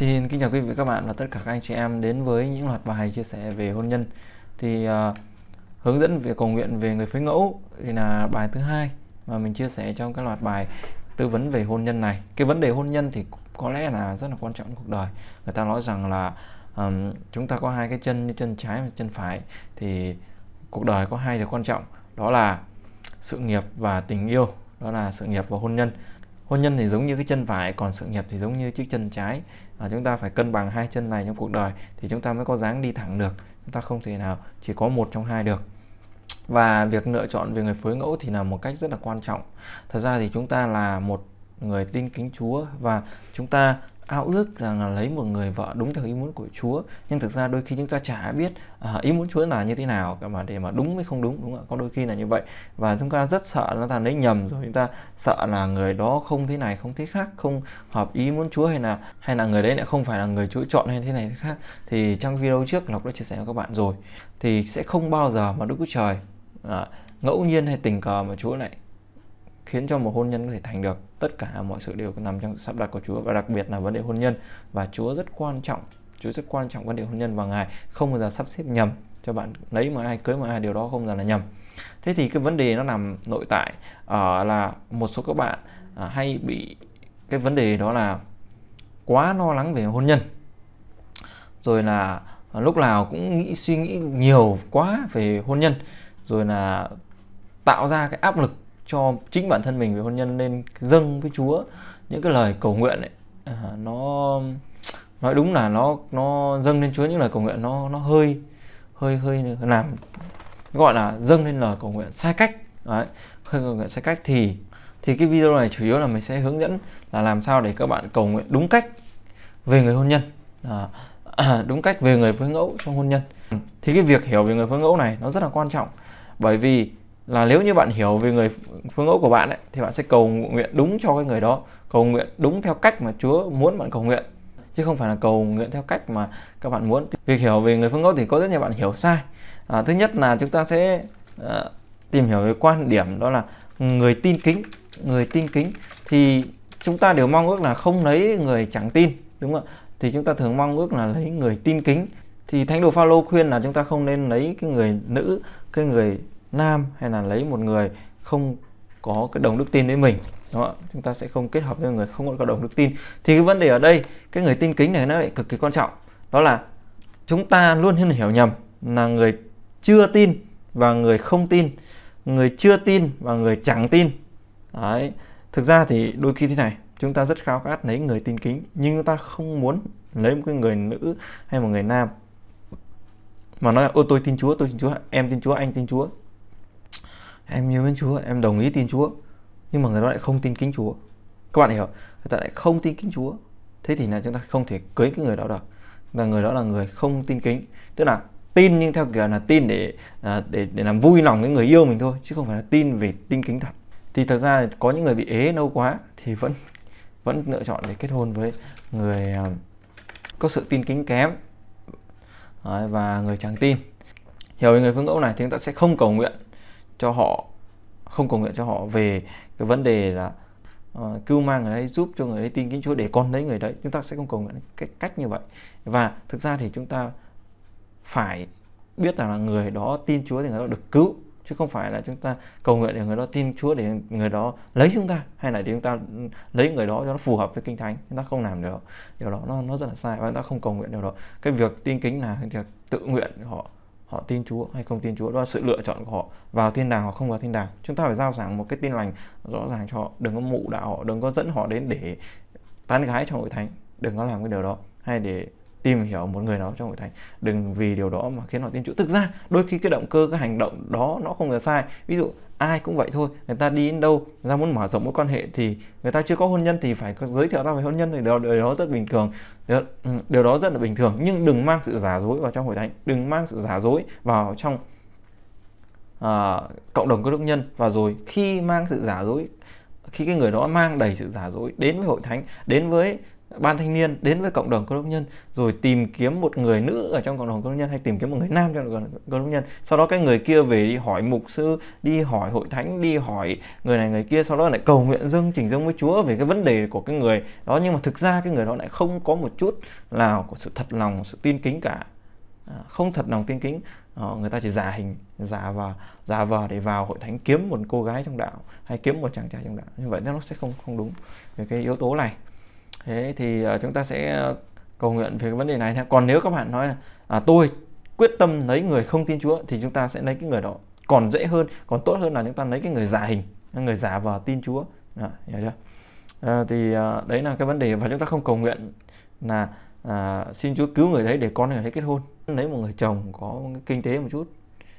Xin kính chào quý vị các bạn và tất cả các anh chị em đến với những loạt bài chia sẻ về hôn nhân. Thì uh, hướng dẫn về cầu nguyện về người phối ngẫu thì là bài thứ hai mà mình chia sẻ trong các loạt bài tư vấn về hôn nhân này. Cái vấn đề hôn nhân thì có lẽ là rất là quan trọng trong cuộc đời. Người ta nói rằng là um, chúng ta có hai cái chân như chân trái và chân phải thì cuộc đời có hai điều quan trọng đó là sự nghiệp và tình yêu, đó là sự nghiệp và hôn nhân hôn nhân thì giống như cái chân phải còn sự nghiệp thì giống như chiếc chân trái à, chúng ta phải cân bằng hai chân này trong cuộc đời thì chúng ta mới có dáng đi thẳng được chúng ta không thể nào chỉ có một trong hai được và việc lựa chọn về người phối ngẫu thì là một cách rất là quan trọng thật ra thì chúng ta là một người tin kính chúa và chúng ta ao ước rằng là lấy một người vợ đúng theo ý muốn của Chúa nhưng thực ra đôi khi chúng ta chả biết uh, ý muốn Chúa là như thế nào mà để mà đúng hay không đúng đúng không ạ có đôi khi là như vậy và chúng ta rất sợ là ta lấy nhầm rồi chúng ta sợ là người đó không thế này không thế khác không hợp ý muốn Chúa hay là hay là người đấy lại không phải là người Chúa chọn hay thế này thế khác thì trong video trước Lộc đã chia sẻ với các bạn rồi thì sẽ không bao giờ mà Đức Chúa Trời uh, ngẫu nhiên hay tình cờ mà Chúa lại khiến cho một hôn nhân có thể thành được tất cả mọi sự đều nằm trong sắp đặt của Chúa và đặc biệt là vấn đề hôn nhân và Chúa rất quan trọng Chúa rất quan trọng vấn đề hôn nhân và ngài không bao giờ sắp xếp nhầm cho bạn lấy mà ai cưới mà ai điều đó không bao giờ là nhầm thế thì cái vấn đề nó nằm nội tại ở ờ, là một số các bạn ờ, hay bị cái vấn đề đó là quá lo lắng về hôn nhân rồi là lúc nào cũng nghĩ suy nghĩ nhiều quá về hôn nhân rồi là tạo ra cái áp lực cho chính bản thân mình về hôn nhân nên dâng với Chúa những cái lời cầu nguyện ấy à, nó nói đúng là nó nó dâng lên Chúa những lời cầu nguyện nó nó hơi hơi hơi làm gọi là dâng lên lời cầu nguyện sai cách đấy hơi cầu nguyện sai cách thì thì cái video này chủ yếu là mình sẽ hướng dẫn là làm sao để các bạn cầu nguyện đúng cách về người hôn nhân à, đúng cách về người phối ngẫu trong hôn nhân thì cái việc hiểu về người phối ngẫu này nó rất là quan trọng bởi vì là nếu như bạn hiểu về người phương ngẫu của bạn ấy, thì bạn sẽ cầu nguyện đúng cho cái người đó cầu nguyện đúng theo cách mà Chúa muốn bạn cầu nguyện chứ không phải là cầu nguyện theo cách mà các bạn muốn việc hiểu về người phương ngẫu thì có rất nhiều bạn hiểu sai à, thứ nhất là chúng ta sẽ à, tìm hiểu về quan điểm đó là người tin kính người tin kính thì chúng ta đều mong ước là không lấy người chẳng tin đúng không thì chúng ta thường mong ước là lấy người tin kính thì thánh đồ phaolô khuyên là chúng ta không nên lấy cái người nữ cái người nam hay là lấy một người không có cái đồng đức tin với mình đó chúng ta sẽ không kết hợp với người không có đồng đức tin thì cái vấn đề ở đây cái người tin kính này nó lại cực kỳ quan trọng đó là chúng ta luôn hiểu nhầm là người chưa tin và người không tin người chưa tin và người chẳng tin đấy thực ra thì đôi khi thế này chúng ta rất khao khát lấy người tin kính nhưng chúng ta không muốn lấy một cái người nữ hay một người nam mà nói là ô tôi tin chúa tôi tin chúa em tin chúa anh tin chúa em nhớ đến Chúa em đồng ý tin Chúa nhưng mà người đó lại không tin kính Chúa các bạn hiểu người ta lại không tin kính Chúa thế thì là chúng ta không thể cưới cái người đó được là người đó là người không tin kính tức là tin nhưng theo kiểu là tin để à, để để làm vui lòng cái người yêu mình thôi chứ không phải là tin về tin kính thật thì thật ra có những người bị ế lâu quá thì vẫn vẫn lựa chọn để kết hôn với người à, có sự tin kính kém à, và người chẳng tin hiểu về người phương ngẫu này thì chúng ta sẽ không cầu nguyện cho họ không cầu nguyện cho họ về cái vấn đề là uh, ờ, cưu mang người đấy giúp cho người ấy tin kính Chúa để con lấy người đấy chúng ta sẽ không cầu nguyện cái cách như vậy và thực ra thì chúng ta phải biết rằng là người đó tin Chúa thì người đó được cứu chứ không phải là chúng ta cầu nguyện để người đó tin Chúa để người đó lấy chúng ta hay là để chúng ta lấy người đó cho nó phù hợp với kinh thánh chúng ta không làm được điều đó nó nó rất là sai và chúng ta không cầu nguyện điều đó cái việc tin kính là việc tự nguyện họ họ tin Chúa hay không tin Chúa đó là sự lựa chọn của họ vào thiên đàng hoặc không vào thiên đàng chúng ta phải giao giảng một cái tin lành rõ ràng cho họ đừng có mụ đạo họ đừng có dẫn họ đến để tán gái trong hội thánh đừng có làm cái điều đó hay để tìm hiểu một người đó trong hội thánh đừng vì điều đó mà khiến họ tin chúa thực ra đôi khi cái động cơ cái hành động đó nó không là sai ví dụ ai cũng vậy thôi người ta đi đến đâu người ta muốn mở rộng mối quan hệ thì người ta chưa có hôn nhân thì phải giới thiệu ta về hôn nhân thì điều, điều đó rất bình thường điều, ừ, điều đó rất là bình thường nhưng đừng mang sự giả dối vào trong hội thánh đừng mang sự giả dối vào trong uh, cộng đồng các đốc nhân và rồi khi mang sự giả dối khi cái người đó mang đầy sự giả dối đến với hội thánh đến với ban thanh niên đến với cộng đồng công đốc nhân rồi tìm kiếm một người nữ ở trong cộng đồng công đốc nhân hay tìm kiếm một người nam trong cộng đồng công đốc nhân sau đó cái người kia về đi hỏi mục sư đi hỏi hội thánh đi hỏi người này người kia sau đó lại cầu nguyện dâng trình dâng với chúa về cái vấn đề của cái người đó nhưng mà thực ra cái người đó lại không có một chút nào của sự thật lòng sự tin kính cả à, không thật lòng tin kính ờ, người ta chỉ giả hình giả và giả vờ để vào hội thánh kiếm một cô gái trong đạo hay kiếm một chàng trai trong đạo như vậy nó sẽ không không đúng về cái yếu tố này thế thì ờ, chúng ta sẽ ờ, cầu nguyện về cái vấn đề này nha còn nếu các bạn nói là à, tôi quyết tâm lấy người không tin Chúa thì chúng ta sẽ lấy cái người đó còn dễ hơn còn tốt hơn là chúng ta lấy cái người giả hình người giả vào tin Chúa đó, hiểu chưa à, thì à, đấy là cái vấn đề và chúng ta không cầu nguyện là à, xin Chúa cứu người đấy để con người đấy kết hôn lấy một người chồng có kinh tế một chút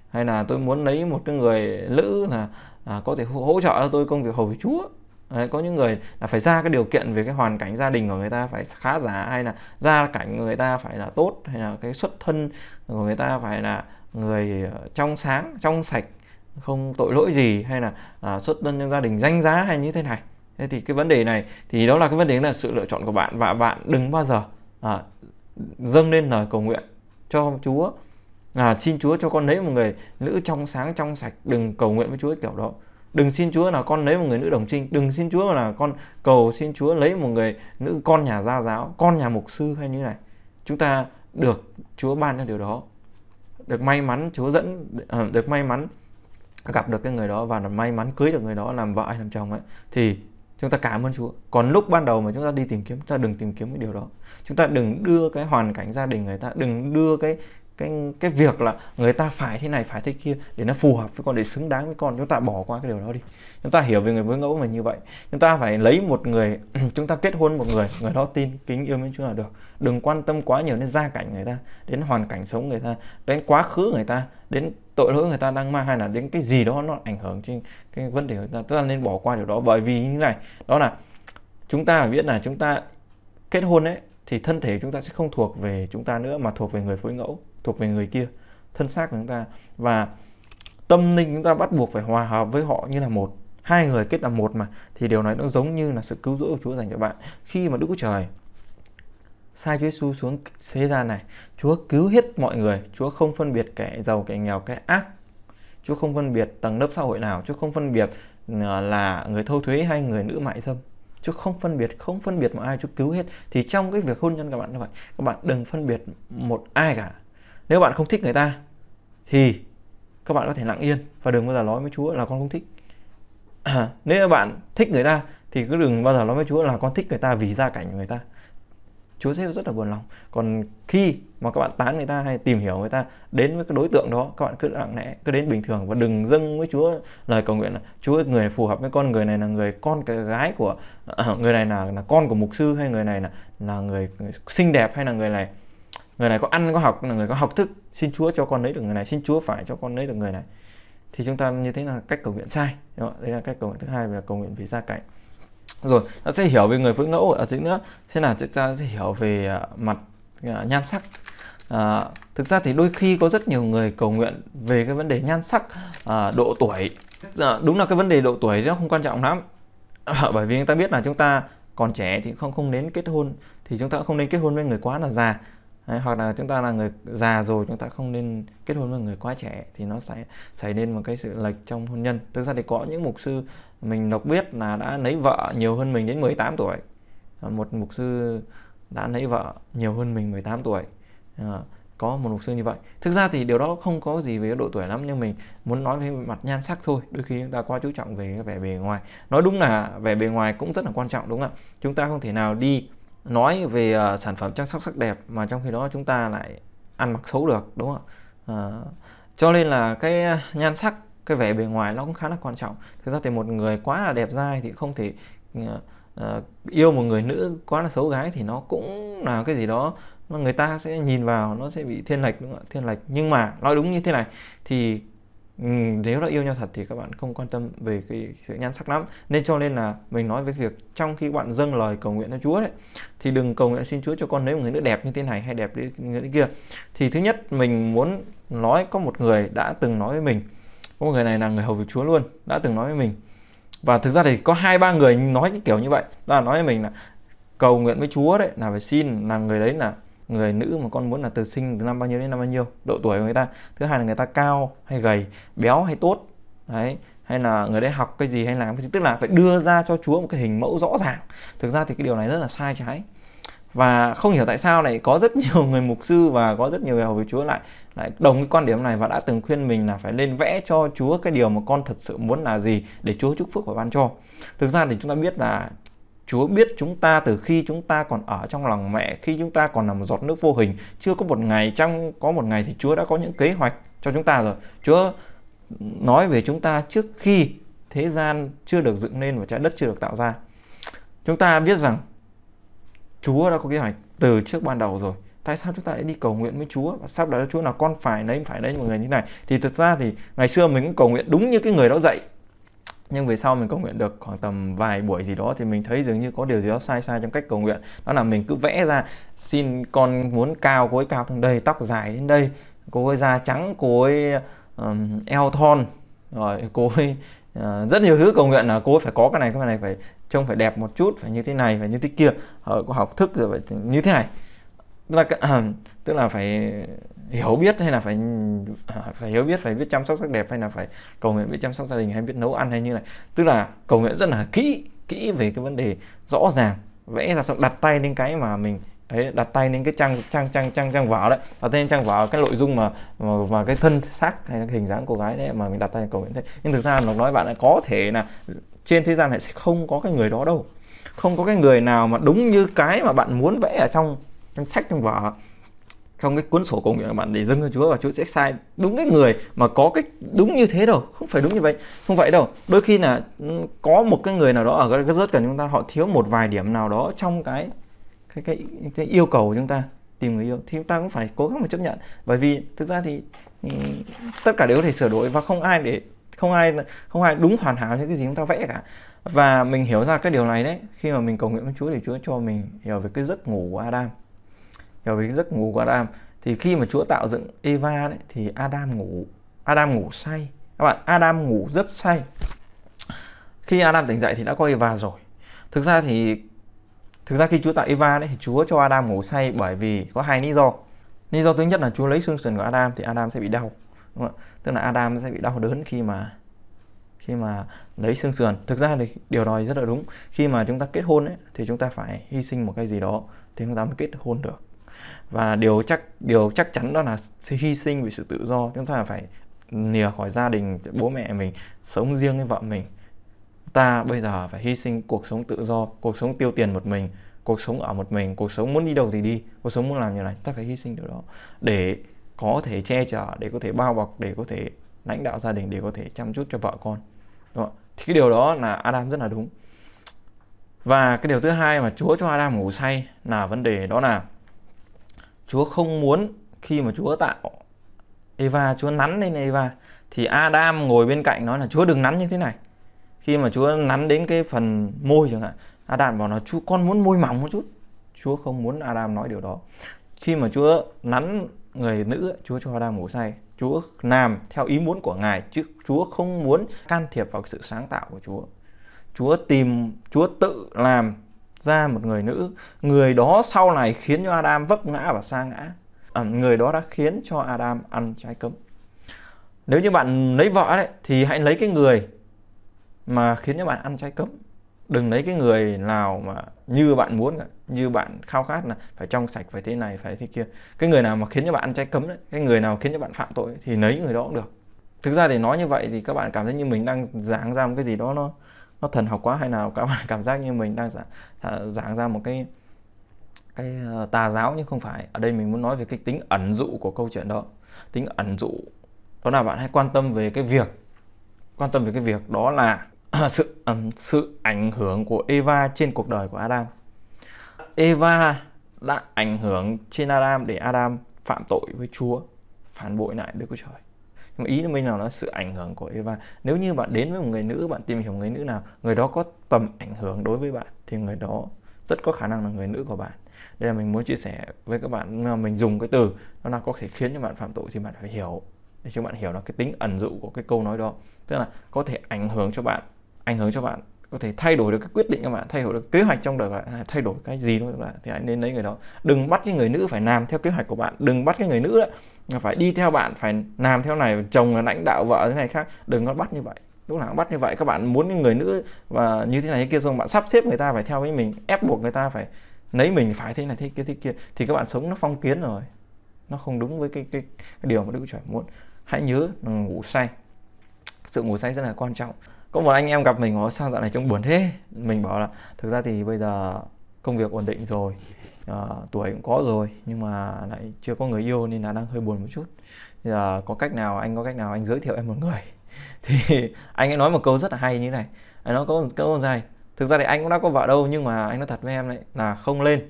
hay là tôi muốn lấy một cái người nữ là à, có thể hỗ trợ tôi công việc hầu với Chúa Đấy, có những người là phải ra cái điều kiện về cái hoàn cảnh gia đình của người ta phải khá giả hay là gia cảnh người ta phải là tốt hay là cái xuất thân của người ta phải là người ờ, trong sáng trong sạch không tội lỗi gì hay là à, xuất thân trong gia đình danh giá hay như thế này thế thì cái vấn đề này thì đó là cái vấn đề là sự lựa chọn của bạn và bạn đừng bao giờ à, dâng lên lời cầu nguyện cho Chúa là xin Chúa cho con lấy một người nữ trong sáng trong sạch đừng cầu nguyện với Chúa kiểu đó đừng xin Chúa là con lấy một người nữ đồng trinh đừng xin Chúa là con cầu xin Chúa lấy một người nữ con nhà gia giáo con nhà mục sư hay như này chúng ta được Chúa ban cho điều đó được may mắn Chúa dẫn ờ, được may mắn gặp được cái người đó và may mắn cưới được người đó làm vợ hay làm chồng ấy thì chúng ta cảm ơn Chúa. Còn lúc ban đầu mà chúng ta đi tìm kiếm, chúng ta đừng tìm kiếm cái điều đó. Chúng ta đừng đưa cái hoàn cảnh gia đình người ta, đừng đưa cái cái cái việc là người ta phải thế này phải thế kia để nó phù hợp với con để xứng đáng với con chúng ta bỏ qua cái điều đó đi chúng ta hiểu về người mới ngẫu mà như vậy chúng ta phải lấy một người chúng ta kết hôn một người người đó tin kính yêu mến chúng là được đừng quan tâm quá nhiều đến gia cảnh người ta đến hoàn cảnh sống người ta đến quá khứ người ta đến tội lỗi người ta đang mang hay là đến cái gì đó nó ảnh hưởng trên cái vấn đề người ta chúng ta nên bỏ qua điều đó bởi vì như này đó là chúng ta phải biết là chúng ta kết hôn ấy thì thân thể chúng ta sẽ không thuộc về chúng ta nữa mà thuộc về người phối ngẫu thuộc về người kia thân xác của chúng ta và tâm linh chúng ta bắt buộc phải hòa hợp với họ như là một hai người kết làm một mà thì điều này nó giống như là sự cứu rỗi của Chúa dành cho bạn khi mà Đức Chúa Trời sai Chúa Giêsu xuống thế gian này Chúa cứu hết mọi người Chúa không phân biệt kẻ giàu kẻ nghèo kẻ ác Chúa không phân biệt tầng lớp xã hội nào Chúa không phân biệt ờ, là người thâu thuế hay người nữ mại dâm Chúa không phân biệt không phân biệt mà ai Chúa cứu hết thì trong cái việc hôn nhân các bạn như vậy các bạn đừng phân biệt một ai cả nếu bạn không thích người ta thì các bạn có thể lặng yên và đừng bao giờ nói với chúa là con không thích nếu bạn thích người ta thì cứ đừng bao giờ nói với chúa là con thích người ta vì gia cảnh của người ta chúa sẽ rất là buồn lòng còn khi mà các bạn tán người ta hay tìm hiểu người ta đến với cái đối tượng đó các bạn cứ lặng lẽ cứ đến bình thường và đừng dâng với chúa lời cầu nguyện là chúa người phù hợp với con người này là người con cái gái của người này là là con của mục sư hay người này là là người xinh đẹp hay là người này người này có ăn có học là người có học thức xin chúa cho con lấy được người này xin chúa phải cho con lấy được người này thì chúng ta như thế là cách cầu nguyện sai đúng không? đấy là cách cầu nguyện thứ hai là cầu nguyện vì gia cảnh rồi nó sẽ hiểu về người phước ngẫu ở à, dưới nữa sẽ là chúng ta sẽ hiểu về à, mặt à, nhan sắc À, thực ra thì đôi khi có rất nhiều người cầu nguyện về cái vấn đề nhan sắc à, độ tuổi à, đúng là cái vấn đề độ tuổi nó không quan trọng lắm à, bởi vì chúng ta biết là chúng ta còn trẻ thì không không đến kết hôn thì chúng ta không nên kết hôn với người quá là già Đấy, hoặc là chúng ta là người già rồi chúng ta không nên kết hôn với người quá trẻ thì nó sẽ xảy nên một cái sự lệch trong hôn nhân thực ra thì có những mục sư mình đọc biết là đã lấy vợ nhiều hơn mình đến 18 tuổi ờ, một mục sư đã lấy vợ nhiều hơn mình 18 tuổi à, có một mục sư như vậy thực ra thì điều đó không có gì về độ tuổi lắm nhưng mình muốn nói về mặt nhan sắc thôi đôi khi chúng ta quá chú trọng về vẻ bề ngoài nói đúng là vẻ bề ngoài cũng rất là quan trọng đúng không ạ chúng ta không thể nào đi nói về uh, sản phẩm chăm sóc sắc đẹp mà trong khi đó chúng ta lại ăn mặc xấu được đúng không ạ uh, cho nên là cái ờ, nhan sắc cái vẻ bề ngoài nó cũng khá là quan trọng thực ra thì một người quá là đẹp dai thì không thể uh, uh, yêu một người nữ quá là xấu gái thì nó cũng là cái gì đó người ta sẽ nhìn vào nó sẽ bị thiên lệch đúng không ạ thiên lệch nhưng mà nói đúng như thế này thì Ừ, nếu là yêu nhau thật thì các bạn không quan tâm về cái sự nhan sắc lắm nên cho nên là mình nói với việc trong khi bạn dâng lời cầu nguyện cho Chúa đấy thì đừng cầu nguyện xin Chúa cho con lấy một người nữ đẹp như thế này hay đẹp như thế kia thì thứ nhất mình muốn nói có một người đã từng nói với mình có một người này là người hầu việc Chúa luôn đã từng nói với mình và thực ra thì có hai ba người nói cái kiểu như vậy đó là nói với mình là cầu nguyện với Chúa đấy là phải xin là người đấy là người nữ mà con muốn là từ sinh từ năm bao nhiêu đến năm bao nhiêu độ tuổi của người ta thứ hai là người ta cao hay gầy béo hay tốt đấy hay là người đấy học cái gì hay làm cái gì tức là phải đưa ra cho chúa một cái hình mẫu rõ ràng thực ra thì cái điều này rất là sai trái và không hiểu tại sao lại có rất nhiều người mục sư và có rất nhiều người hầu với Chúa lại lại đồng cái quan điểm này và đã từng khuyên mình là phải lên vẽ cho Chúa cái điều mà con thật sự muốn là gì để Chúa chúc phước và ban cho. Thực ra thì chúng ta biết là Chúa biết chúng ta từ khi chúng ta còn ở trong lòng mẹ, khi chúng ta còn nằm giọt nước vô hình, chưa có một ngày trong có một ngày thì Chúa đã có những kế hoạch cho chúng ta rồi. Chúa nói về chúng ta trước khi thế gian chưa được dựng nên và trái đất chưa được tạo ra. Chúng ta biết rằng Chúa đã có kế hoạch từ trước ban đầu rồi. Tại sao chúng ta lại đi cầu nguyện với Chúa và sắp đặt cho Chúa là con phải lấy phải lấy một người như này thì thật ra thì ngày xưa mình cũng cầu nguyện đúng như cái người đó dạy nhưng về sau mình cầu nguyện được khoảng tầm vài buổi gì đó thì mình thấy dường như có điều gì đó sai sai trong cách cầu nguyện đó là mình cứ vẽ ra xin con muốn cao cô ấy cao đến đây tóc dài đến đây cô ấy da trắng cô ấy um, eo thon rồi cô ấy uh, rất nhiều thứ cầu nguyện là cô ấy phải có cái này cái này phải trông phải đẹp một chút phải như thế này phải như thế kia ở ờ, có học thức rồi phải như thế này tức là tức là phải hiểu biết hay là phải à, phải hiểu biết phải biết chăm sóc sắc đẹp hay là phải cầu nguyện biết chăm sóc gia đình hay biết nấu ăn hay như này tức là cầu nguyện rất là kỹ kỹ về cái vấn đề rõ ràng vẽ ra xong đặt tay lên cái mà mình ấy đặt tay lên cái trang trang trang trang trang vỏ đấy đặt tay lên trang vỏ cái nội dung mà mà, mà cái thân xác hay là cái hình dáng cô gái đấy mà mình đặt tay cầu nguyện thế nhưng thực ra nó nói bạn là có thể là trên thế gian này sẽ không có cái người đó đâu không có cái người nào mà đúng như cái mà bạn muốn vẽ ở trong trong sách trong vở trong cái cuốn sổ cầu nguyện của bạn để dâng cho Chúa và Chúa sẽ sai đúng cái người mà có cái đúng như thế đâu không phải đúng như vậy không vậy đâu đôi khi là ừ, có một cái người nào đó ở cái rớt cần chúng ta họ thiếu một vài điểm nào đó trong cái cái cái, cái yêu cầu của chúng ta tìm người yêu thì chúng ta cũng phải cố gắng mà chấp nhận bởi vì thực ra thì ừ, tất cả đều có thể sửa đổi và không ai để không ai không ai đúng hoàn hảo những cái gì chúng ta vẽ cả và mình hiểu ra cái điều này đấy khi mà mình cầu nguyện với Chúa thì Chúa cho mình hiểu về cái giấc ngủ của Adam vào cái giấc ngủ của Adam thì khi mà Chúa tạo dựng Eva đấy thì Adam ngủ Adam ngủ say các bạn Adam ngủ rất say khi Adam tỉnh dậy thì đã có Eva rồi thực ra thì thực ra khi Chúa tạo Eva đấy thì Chúa cho Adam ngủ say bởi vì có hai lý do lý do thứ nhất là Chúa lấy xương sườn của Adam thì Adam sẽ bị đau đúng không? tức là Adam sẽ bị đau đớn khi mà khi mà lấy xương sườn thực ra thì điều này rất là đúng khi mà chúng ta kết hôn ấy, thì chúng ta phải hy sinh một cái gì đó thì chúng ta mới kết hôn được và điều chắc điều chắc chắn đó là hy sinh vì sự tự do chúng ta phải lìa khỏi gia đình bố mẹ mình sống riêng với vợ mình ta bây giờ phải hy sinh cuộc sống tự do cuộc sống tiêu tiền một mình cuộc sống ở một mình cuộc sống muốn đi đâu thì đi cuộc sống muốn làm như này ta phải hy sinh điều đó để có thể che chở để có thể bao bọc để có thể lãnh đạo gia đình để có thể chăm chút cho vợ con đúng không? thì cái điều đó là Adam rất là đúng và cái điều thứ hai mà Chúa cho Adam ngủ say là vấn đề đó là Chúa không muốn khi mà Chúa tạo Eva, Chúa nắn lên Eva thì Adam ngồi bên cạnh nói là Chúa đừng nắn như thế này. Khi mà Chúa nắn đến cái phần môi chẳng hạn, Adam bảo nó Chúa con muốn môi mỏng một chút. Chúa không muốn Adam nói điều đó. Khi mà Chúa nắn người nữ, Chúa cho Adam ngủ say. Chúa làm theo ý muốn của Ngài chứ Chúa không muốn can thiệp vào sự sáng tạo của Chúa. Chúa tìm, Chúa tự làm ra một người nữ người đó sau này khiến cho Adam vấp ngã và sa ngã à, người đó đã khiến cho Adam ăn trái cấm nếu như bạn lấy vợ đấy thì hãy lấy cái người mà khiến cho bạn ăn trái cấm đừng lấy cái người nào mà như bạn muốn như bạn khao khát là phải trong sạch phải thế này phải thế kia cái người nào mà khiến cho bạn ăn trái cấm đấy cái người nào khiến cho bạn phạm tội thì lấy người đó cũng được thực ra để nói như vậy thì các bạn cảm thấy như mình đang giảng ra một cái gì đó nó nó thần học quá hay nào các bạn cảm giác như mình đang giảng, ra một cái cái ờ, tà giáo nhưng không phải ở đây mình muốn nói về cái tính ẩn dụ của câu chuyện đó tính ẩn dụ đó là bạn hãy quan tâm về cái việc quan tâm về cái việc đó là sự sự ảnh hưởng của Eva trên cuộc đời của Adam Eva đã ảnh hưởng trên Adam để Adam phạm tội với Chúa phản bội lại Đức Chúa Trời ý mình nào nó sự ảnh hưởng của Eva nếu như bạn đến với một người nữ bạn tìm hiểu người nữ nào người đó có tầm ảnh hưởng đối với bạn thì người đó rất có khả năng là người nữ của bạn đây là mình muốn chia sẻ với các bạn mình dùng cái từ nó là có thể khiến cho bạn phạm tội thì bạn phải hiểu để cho bạn hiểu là cái tính ẩn dụ của cái câu nói đó tức là có thể ảnh hưởng cho bạn ảnh hưởng cho bạn có thể thay đổi được cái quyết định của bạn thay đổi được kế hoạch trong đời bạn thay đổi cái gì đó bạn thì hãy nên lấy người đó đừng bắt cái người nữ phải làm theo kế hoạch của bạn đừng bắt cái người nữ đó phải đi theo bạn phải làm theo này chồng là lãnh đạo vợ thế này khác đừng có bắt như vậy lúc nào cũng bắt như vậy các bạn muốn những người nữ và như thế này thế kia xong bạn sắp xếp người ta phải theo với mình ép buộc người ta phải lấy mình phải thế này thế kia thế kia thì các bạn sống nó phong kiến rồi nó không đúng với cái cái, cái điều mà đức chuẩn muốn hãy nhớ ừ, ngủ say sự ngủ say rất là quan trọng có một anh em gặp mình nói sao dạo này trông buồn thế mình bảo là thực ra thì bây giờ công việc ổn định rồi à, tuổi cũng có rồi nhưng mà lại chưa có người yêu nên là đang hơi buồn một chút giờ à, có cách nào anh có cách nào anh giới thiệu em một người thì anh ấy nói một câu rất là hay như thế này anh nói có câu dài thực ra thì anh cũng đã có vợ đâu nhưng mà anh nói thật với em đấy là không lên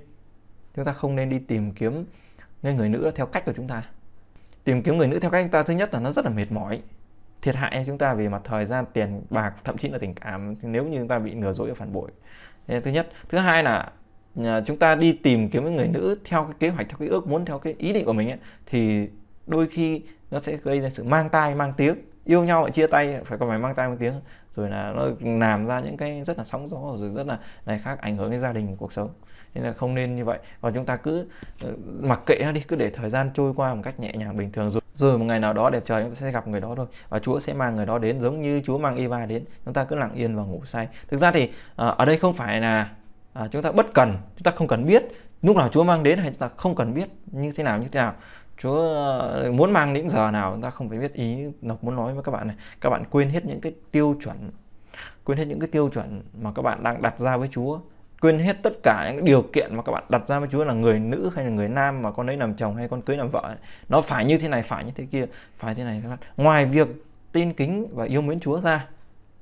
chúng ta không nên đi tìm kiếm ngay người nữ theo cách của chúng ta tìm kiếm người nữ theo cách chúng ta thứ nhất là nó rất là mệt mỏi thiệt hại cho chúng ta về mặt thời gian tiền bạc thậm chí là tình cảm nếu như chúng ta bị lừa dối và phản bội thứ nhất thứ hai là Ờ, chúng ta đi tìm kiếm với người nữ theo cái kế hoạch theo cái ước muốn theo cái ý định của mình ấy, thì đôi khi nó sẽ gây ra sự mang tai mang tiếng yêu nhau lại chia tay phải có phải mang tai mang tiếng rồi là nó làm ra những cái rất là sóng gió rồi rất là này khác ảnh hưởng đến gia đình cuộc sống nên là không nên như vậy còn chúng ta cứ ờ, mặc kệ nó đi cứ để thời gian trôi qua một cách nhẹ nhàng bình thường rồi rồi một ngày nào đó đẹp trời chúng ta sẽ gặp người đó thôi và Chúa sẽ mang người đó đến giống như Chúa mang Eva đến chúng ta cứ lặng yên và ngủ say thực ra thì ờ, ở đây không phải là à, chúng ta bất cần chúng ta không cần biết lúc nào Chúa mang đến hay chúng ta không cần biết như thế nào như thế nào Chúa ờ, muốn mang những giờ nào chúng ta không phải biết ý Ngọc muốn nói với các bạn này các bạn quên hết những cái tiêu chuẩn quên hết những cái tiêu chuẩn mà các bạn đang đặt ra với Chúa quên hết tất cả những điều kiện mà các bạn đặt ra với Chúa là người nữ hay là người nam mà con ấy làm chồng hay con cưới làm vợ nó phải như thế này phải như thế kia phải thế này ngoài việc tin kính và yêu mến Chúa ra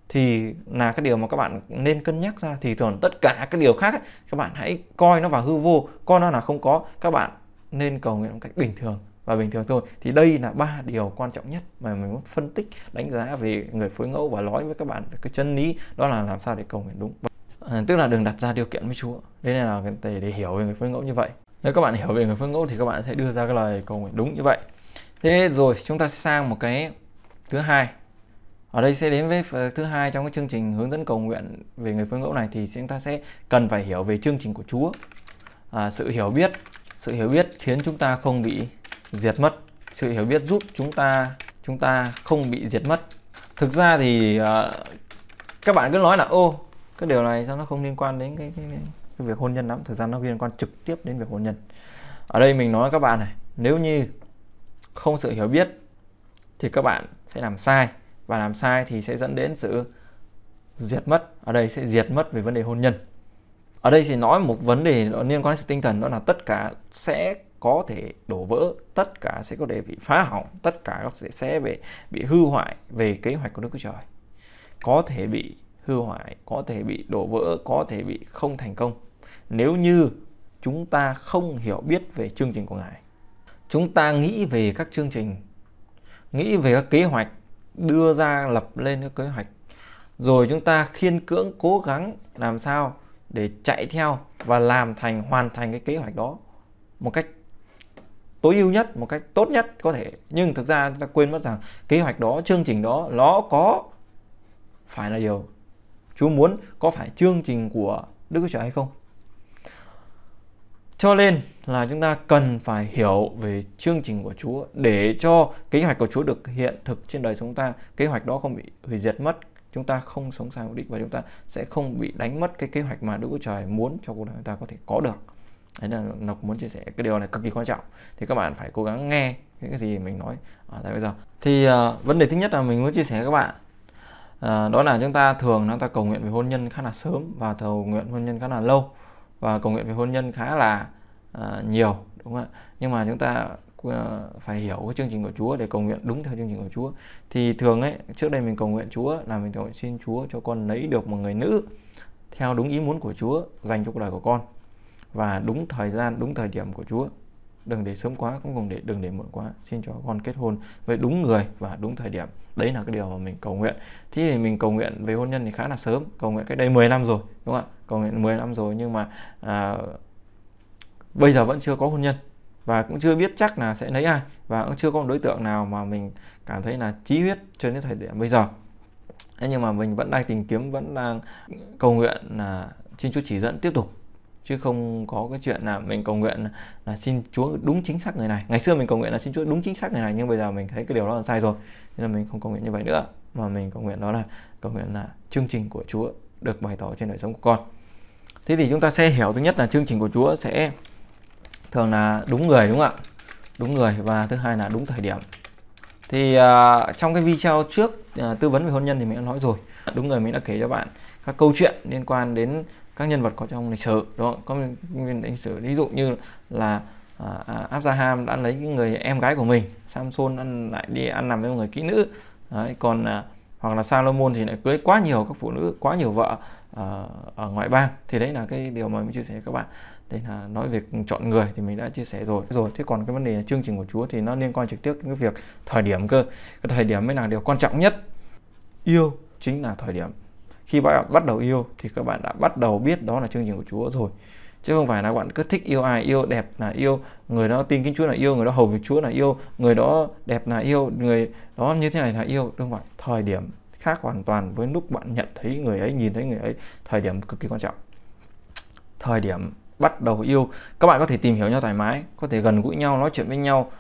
thì là cái điều mà các bạn nên cân nhắc ra thì còn tất cả các điều khác ấy, các bạn hãy coi nó vào hư vô coi nó là không có các bạn nên cầu nguyện một cách bình thường và bình thường thôi thì đây là ba điều quan trọng nhất mà mình muốn phân tích đánh giá về người phối ngẫu và nói với các bạn về cái chân lý đó là làm sao để cầu nguyện đúng à, tức là đừng đặt ra điều kiện với Chúa đây là để, để hiểu về người phối ngẫu như vậy nếu các bạn hiểu về người phối ngẫu thì các bạn sẽ đưa ra cái lời cầu nguyện đúng như vậy thế rồi chúng ta sẽ sang một cái thứ hai ở đây sẽ đến với ờ, thứ hai trong cái chương trình hướng dẫn cầu nguyện về người phương ngẫu này thì chúng ta sẽ cần phải hiểu về chương trình của Chúa à, sự hiểu biết sự hiểu biết khiến chúng ta không bị diệt mất sự hiểu biết giúp chúng ta chúng ta không bị diệt mất thực ra thì à, các bạn cứ nói là ô cái điều này sao nó không liên quan đến cái, cái, cái việc hôn nhân lắm thực ra nó liên quan trực tiếp đến việc hôn nhân ở đây mình nói các bạn này nếu như không sự hiểu biết thì các bạn sẽ làm sai và làm sai thì sẽ dẫn đến sự diệt mất ở đây sẽ diệt mất về vấn đề hôn nhân ở đây thì nói một vấn đề liên quan đến sự tinh thần đó là tất cả sẽ có thể đổ vỡ tất cả sẽ có thể bị phá hỏng tất cả sẽ sẽ bị bị hư hoại về kế hoạch của đức chúa trời có thể bị hư hoại có thể bị đổ vỡ có thể bị không thành công nếu như chúng ta không hiểu biết về chương trình của ngài chúng ta nghĩ về các chương trình nghĩ về các kế hoạch đưa ra lập lên cái kế hoạch rồi chúng ta khiên cưỡng cố gắng làm sao để chạy theo và làm thành hoàn thành cái kế hoạch đó một cách tối ưu nhất một cách tốt nhất có thể nhưng thực ra ta quên mất rằng kế hoạch đó chương trình đó nó có phải là điều chú muốn có phải chương trình của Đức Chúa Trời hay không cho nên là chúng ta cần phải hiểu về chương trình của Chúa để cho kế hoạch của Chúa được hiện thực trên đời sống ta kế hoạch đó không bị hủy diệt mất chúng ta không sống sai mục đích và chúng ta sẽ không bị đánh mất cái kế hoạch mà Đức Chúa Trời muốn cho cuộc đời chúng ta có thể có được đấy là Ngọc muốn chia sẻ cái điều này cực kỳ quan trọng thì các bạn phải cố gắng nghe những cái gì mình nói ở đây bây giờ thì uh, vấn đề thứ nhất là mình muốn chia sẻ với các bạn uh, đó là chúng ta thường chúng ta cầu nguyện về hôn nhân khá là sớm và cầu nguyện hôn nhân khá là lâu và cầu nguyện về hôn nhân khá là à, nhiều đúng không ạ nhưng mà chúng ta ờ, phải hiểu cái chương trình của Chúa để cầu nguyện đúng theo chương trình của Chúa thì thường ấy trước đây mình cầu nguyện Chúa là mình cầu nguyện xin Chúa cho con lấy được một người nữ theo đúng ý muốn của Chúa dành cho cuộc đời của con và đúng thời gian đúng thời điểm của Chúa đừng để sớm quá cũng cùng để đừng để muộn quá xin cho con kết hôn với đúng người và đúng thời điểm đấy là cái điều mà mình cầu nguyện thế thì mình cầu nguyện về hôn nhân thì khá là sớm cầu nguyện cách đây 10 năm rồi đúng không ạ cầu nguyện 10 năm rồi nhưng mà à, bây giờ vẫn chưa có hôn nhân và cũng chưa biết chắc là sẽ lấy ai và cũng chưa có một đối tượng nào mà mình cảm thấy là chí huyết cho đến thời điểm bây giờ thế nhưng mà mình vẫn đang tìm kiếm vẫn đang cầu nguyện là xin Chúa chỉ dẫn tiếp tục chứ không có cái chuyện là mình cầu nguyện là xin Chúa đúng chính xác người này ngày xưa mình cầu nguyện là xin Chúa đúng chính xác người này nhưng bây giờ mình thấy cái điều đó là sai rồi nên là mình không cầu nguyện như vậy nữa mà mình cầu nguyện đó là cầu nguyện là chương trình của Chúa được bày tỏ trên đời sống của con thế thì chúng ta sẽ hiểu thứ nhất là chương trình của Chúa sẽ thường là đúng người đúng không ạ đúng người và thứ hai là đúng thời điểm thì uh, trong cái video trước uh, tư vấn về hôn nhân thì mình đã nói rồi đúng người mình đã kể cho bạn các câu chuyện liên quan đến các nhân vật có trong lịch sử đúng không có nguyên lịch sử ví dụ như là à, à, Abraham đã lấy cái người em gái của mình Samson ăn lại đi ăn nằm với một người kỹ nữ Đấy, còn à, hoặc là Salomon thì lại cưới quá nhiều các phụ nữ quá nhiều vợ à, ở ngoại bang thì đấy là cái điều mà mình chia sẻ với các bạn đây là nói việc chọn người thì mình đã chia sẻ rồi rồi thế còn cái vấn đề là chương trình của Chúa thì nó liên quan trực tiếp đến cái việc thời điểm cơ cái thời điểm mới là điều quan trọng nhất yêu chính là thời điểm khi bạn bắt đầu yêu thì các bạn đã bắt đầu biết đó là chương trình của Chúa rồi chứ không phải là bạn cứ thích yêu ai yêu đẹp là yêu người đó tin kính Chúa là yêu người đó hầu việc Chúa là yêu người đó đẹp là yêu người đó như thế này là yêu đúng không ạ? thời điểm khác hoàn toàn với lúc bạn nhận thấy người ấy nhìn thấy người ấy thời điểm cực kỳ quan trọng thời điểm bắt đầu yêu các bạn có thể tìm hiểu nhau thoải mái có thể gần gũi nhau nói chuyện với nhau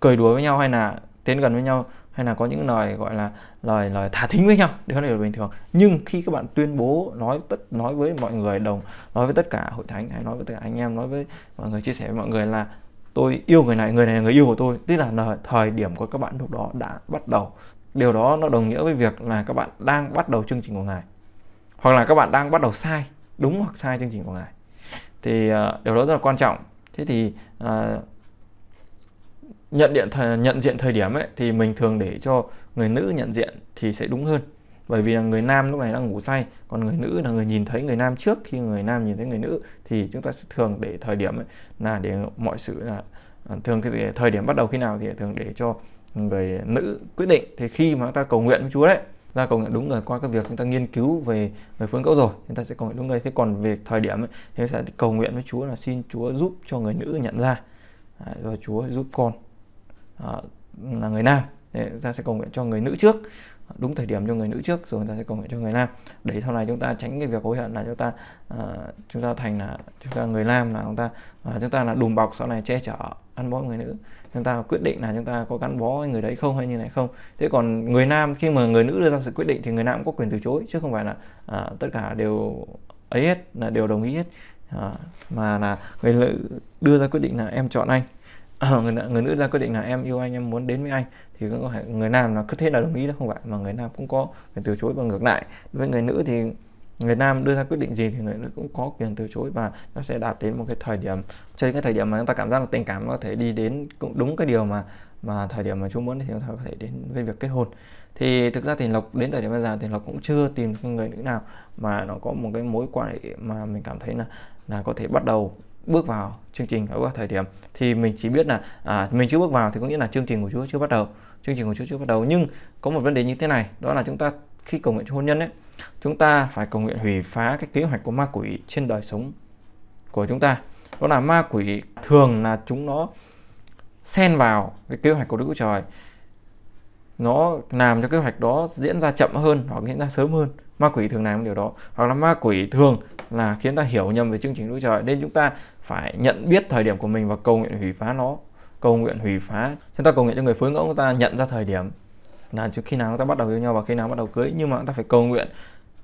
cười đùa với nhau hay là tiến gần với nhau hay là có những lời gọi là lời lời thả thính với nhau điều này là bình thường nhưng khi các bạn tuyên bố nói tất nói với mọi người đồng nói với tất cả hội thánh hay nói với tất cả anh em nói với mọi người chia sẻ với mọi người là tôi yêu người này người này là người yêu của tôi tức là thời điểm của các bạn lúc đó đã bắt đầu điều đó nó đồng nghĩa với việc là các bạn đang bắt đầu chương trình của ngài hoặc là các bạn đang bắt đầu sai đúng hoặc sai chương trình của ngài thì uh, điều đó rất là quan trọng thế thì uh, nhận điện thời, nhận diện thời điểm ấy thì mình thường để cho người nữ nhận diện thì sẽ đúng hơn bởi vì là người nam lúc này đang ngủ say còn người nữ là người nhìn thấy người nam trước khi người nam nhìn thấy người nữ thì chúng ta sẽ thường để thời điểm ấy, là để mọi sự là à, thường cái thời điểm bắt đầu khi nào thì thường để cho người nữ quyết định thì khi mà chúng ta cầu nguyện với Chúa đấy ra cầu nguyện đúng người qua cái việc chúng ta nghiên cứu về về phương cẫu rồi chúng ta sẽ cầu nguyện đúng người thế còn về thời điểm ấy, thì sẽ cầu nguyện với Chúa là xin Chúa giúp cho người nữ nhận ra rồi Chúa giúp con à, là người nam Thế ta sẽ cầu nguyện cho người nữ trước đúng thời điểm cho người nữ trước rồi ta sẽ cầu nguyện cho người nam để sau này chúng ta tránh cái việc hối hận là chúng ta uh, chúng ta thành là chúng ta người nam là chúng ta uh, chúng ta là đùm bọc sau này che chở ăn bó người nữ chúng ta quyết định là chúng ta có gắn bó với người đấy không hay như này không thế còn người nam khi mà người nữ đưa ra sự quyết định thì người nam cũng có quyền từ chối chứ không phải là uh, tất cả đều ấy hết là đều đồng ý hết uh, mà là người nữ đưa ra quyết định là em chọn anh Ờ, người, người nữ ra quyết định là em yêu anh em muốn đến với anh thì cũng có thể người nam là cứ thế là đồng ý đâu không phải mà người nam cũng có quyền từ chối và ngược lại với người nữ thì người nam đưa ra quyết định gì thì người nữ cũng có quyền từ chối và nó sẽ đạt đến một cái thời điểm cho đến cái thời điểm mà chúng ta cảm giác là tình cảm có thể đi đến cũng đúng cái điều mà mà thời điểm mà chúng muốn thì chúng ta có thể đến với việc kết hôn thì thực ra thì lộc đến thời điểm bây giờ thì lộc cũng chưa tìm người nữ nào mà nó có một cái mối quan hệ mà mình cảm thấy là là có thể bắt đầu bước vào chương trình ở thời điểm thì mình chỉ biết là à, mình chưa bước vào thì có nghĩa là chương trình của Chúa chưa bắt đầu chương trình của Chúa chưa bắt đầu nhưng có một vấn đề như thế này đó là chúng ta khi cầu nguyện cho hôn nhân ấy chúng ta phải cầu nguyện hủy phá cái kế hoạch của ma quỷ trên đời sống của chúng ta đó là ma quỷ thường là chúng nó xen vào cái kế hoạch của Đức Chúa Trời nó làm cho kế hoạch đó diễn ra chậm hơn hoặc diễn ra sớm hơn ma quỷ thường làm điều đó hoặc là ma quỷ thường là khiến ta hiểu nhầm về chương trình đức trời nên chúng ta phải nhận biết thời điểm của mình và cầu nguyện hủy phá nó cầu nguyện hủy phá chúng ta cầu nguyện cho người phối ngẫu chúng ta nhận ra thời điểm là trước khi nào chúng ta bắt đầu yêu nhau và khi nào bắt đầu cưới nhưng mà chúng ta phải cầu nguyện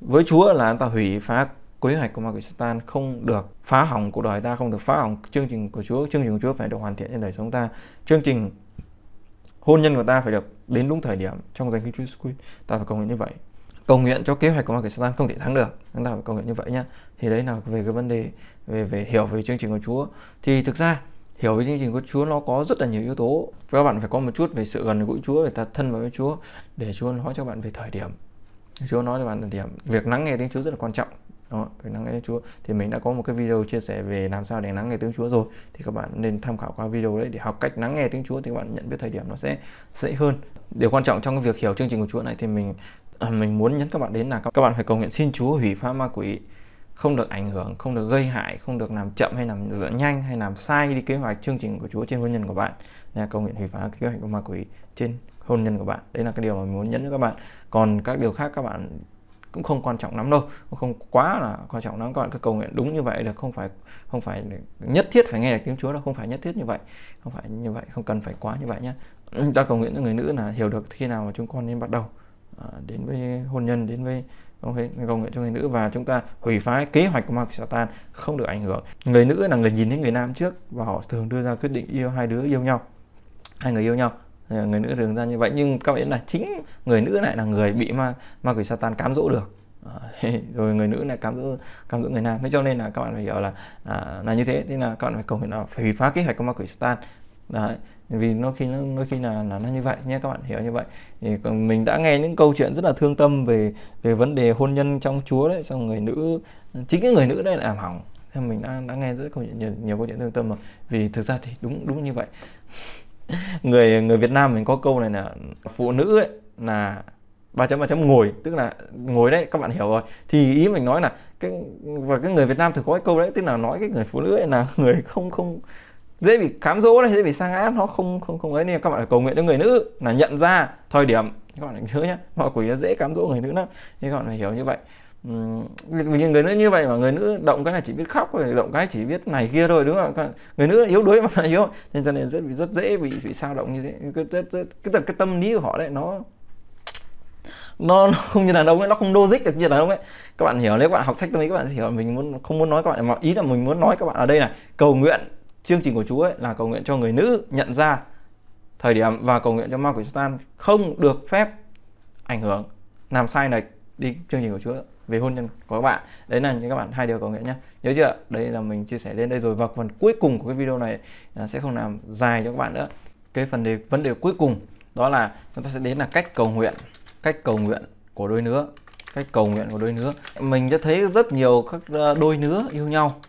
với Chúa là chúng ta hủy phá kế hoạch của ma quỷ Satan không được phá hỏng cuộc đời ta không được phá hỏng chương trình của Chúa chương trình của Chúa phải được hoàn thiện trên đời sống ta chương trình hôn nhân của ta phải được đến đúng thời điểm trong danh Chúa Christ ta phải cầu nguyện như vậy cầu nguyện cho kế hoạch của Michael Satan không thể thắng được chúng ta phải cầu nguyện như vậy nhá thì đấy là về cái vấn đề về về hiểu về chương trình của Chúa thì thực ra hiểu về chương trình của Chúa nó có rất là nhiều yếu tố các bạn phải có một chút về sự gần gũi Chúa để ta thân vào với Chúa để Chúa nói cho bạn về thời điểm Chúa nói cho bạn thời điểm việc lắng nghe tiếng Chúa rất là quan trọng đó về lắng nghe tiếng Chúa thì mình đã có một cái video chia sẻ về làm sao để lắng nghe tiếng Chúa rồi thì các bạn nên tham khảo qua video đấy để học cách lắng nghe tiếng Chúa thì các bạn nhận biết thời điểm nó sẽ dễ hơn điều quan trọng trong cái việc hiểu chương trình của Chúa này thì mình À, mình muốn nhấn các bạn đến là các bạn phải cầu nguyện xin Chúa hủy phá ma quỷ không được ảnh hưởng, không được gây hại, không được làm chậm hay làm dựa nhanh hay làm sai đi kế hoạch chương trình của Chúa trên hôn nhân của bạn. Nhà cầu nguyện hủy phá kế hoạch của ma quỷ trên hôn nhân của bạn. Đấy là cái điều mà mình muốn nhấn cho các bạn. Còn các điều khác các bạn cũng không quan trọng lắm đâu, không quá là quan trọng lắm các bạn cứ cầu nguyện đúng như vậy được, không phải không phải nhất thiết phải nghe được tiếng Chúa đâu, không phải nhất thiết như vậy, không phải như vậy, không cần phải quá như vậy nhé. Ta cầu nguyện cho người nữ là hiểu được khi nào mà chúng con nên bắt đầu À, đến với hôn nhân đến với công nghệ, công nghệ cho người nữ và chúng ta hủy phá kế hoạch của ma Mark Satan không được ảnh hưởng người nữ là người nhìn thấy người nam trước và họ thường đưa ra quyết định yêu hai đứa yêu nhau hai người yêu nhau ờ, người nữ thường ra như vậy nhưng các bạn là chính người nữ lại là người bị ma ma quỷ Satan cám dỗ được ờ, rồi người nữ lại cám dỗ cám dỗ người nam thế cho nên là các bạn phải hiểu là à, là như thế thế là các bạn phải cầu nguyện là phải hủy phá kế hoạch của ma quỷ Satan đấy vì nó khi nó đôi khi là là nó như vậy nhé các bạn hiểu như vậy thì mình đã nghe những câu chuyện rất là thương tâm về về vấn đề hôn nhân trong chúa đấy xong người nữ chính cái người nữ đấy là làm hỏng thì mình đã, đã nghe rất câu chuyện nhiều, nhiều câu chuyện thương tâm rồi vì thực ra thì đúng đúng như vậy người người Việt Nam mình có câu này là phụ nữ ấy là ba chấm ba chấm ngồi tức là ngồi đấy các bạn hiểu rồi thì ý mình nói là cái và cái người Việt Nam thường có cái câu đấy tức là nói cái người phụ nữ ấy là người không không dễ bị cám dỗ này dễ bị sang án nó không không không ấy nên các bạn phải cầu nguyện cho người nữ là nhận ra thời điểm các bạn nhớ nhá mọi quỷ nó dễ cám dỗ người nữ lắm nên các bạn phải hiểu như vậy vì người nữ như vậy mà người nữ động cái này chỉ biết khóc rồi động cái chỉ biết này kia thôi đúng không người nữ yếu đuối mà yếu nên cho nên rất rất dễ bị bị sao động như thế cái cái, cái, cái, cái tâm lý của họ đấy nó nó, nó không như đàn ông ấy nó không logic được như đàn ông ấy các bạn hiểu nếu các bạn học sách tâm lý các bạn hiểu mình muốn không muốn nói các bạn mà ý là mình muốn nói các bạn ở đây này cầu nguyện chương trình của Chúa ấy là cầu nguyện cho người nữ nhận ra thời điểm và cầu nguyện cho ma quỷ Satan không được phép ảnh hưởng làm sai lệch đi chương trình của Chúa về hôn nhân của các bạn đấy là những các bạn hai điều cầu nguyện nhé nhớ chưa đây là mình chia sẻ đến đây rồi và phần cuối cùng của cái video này à, sẽ không làm dài cho các bạn nữa cái phần đề vấn đề cuối cùng đó là chúng ta sẽ đến là cách cầu nguyện cách cầu nguyện của đôi nữa cách cầu nguyện của đôi nữa mình đã thấy rất nhiều các ờ, đôi nữa yêu nhau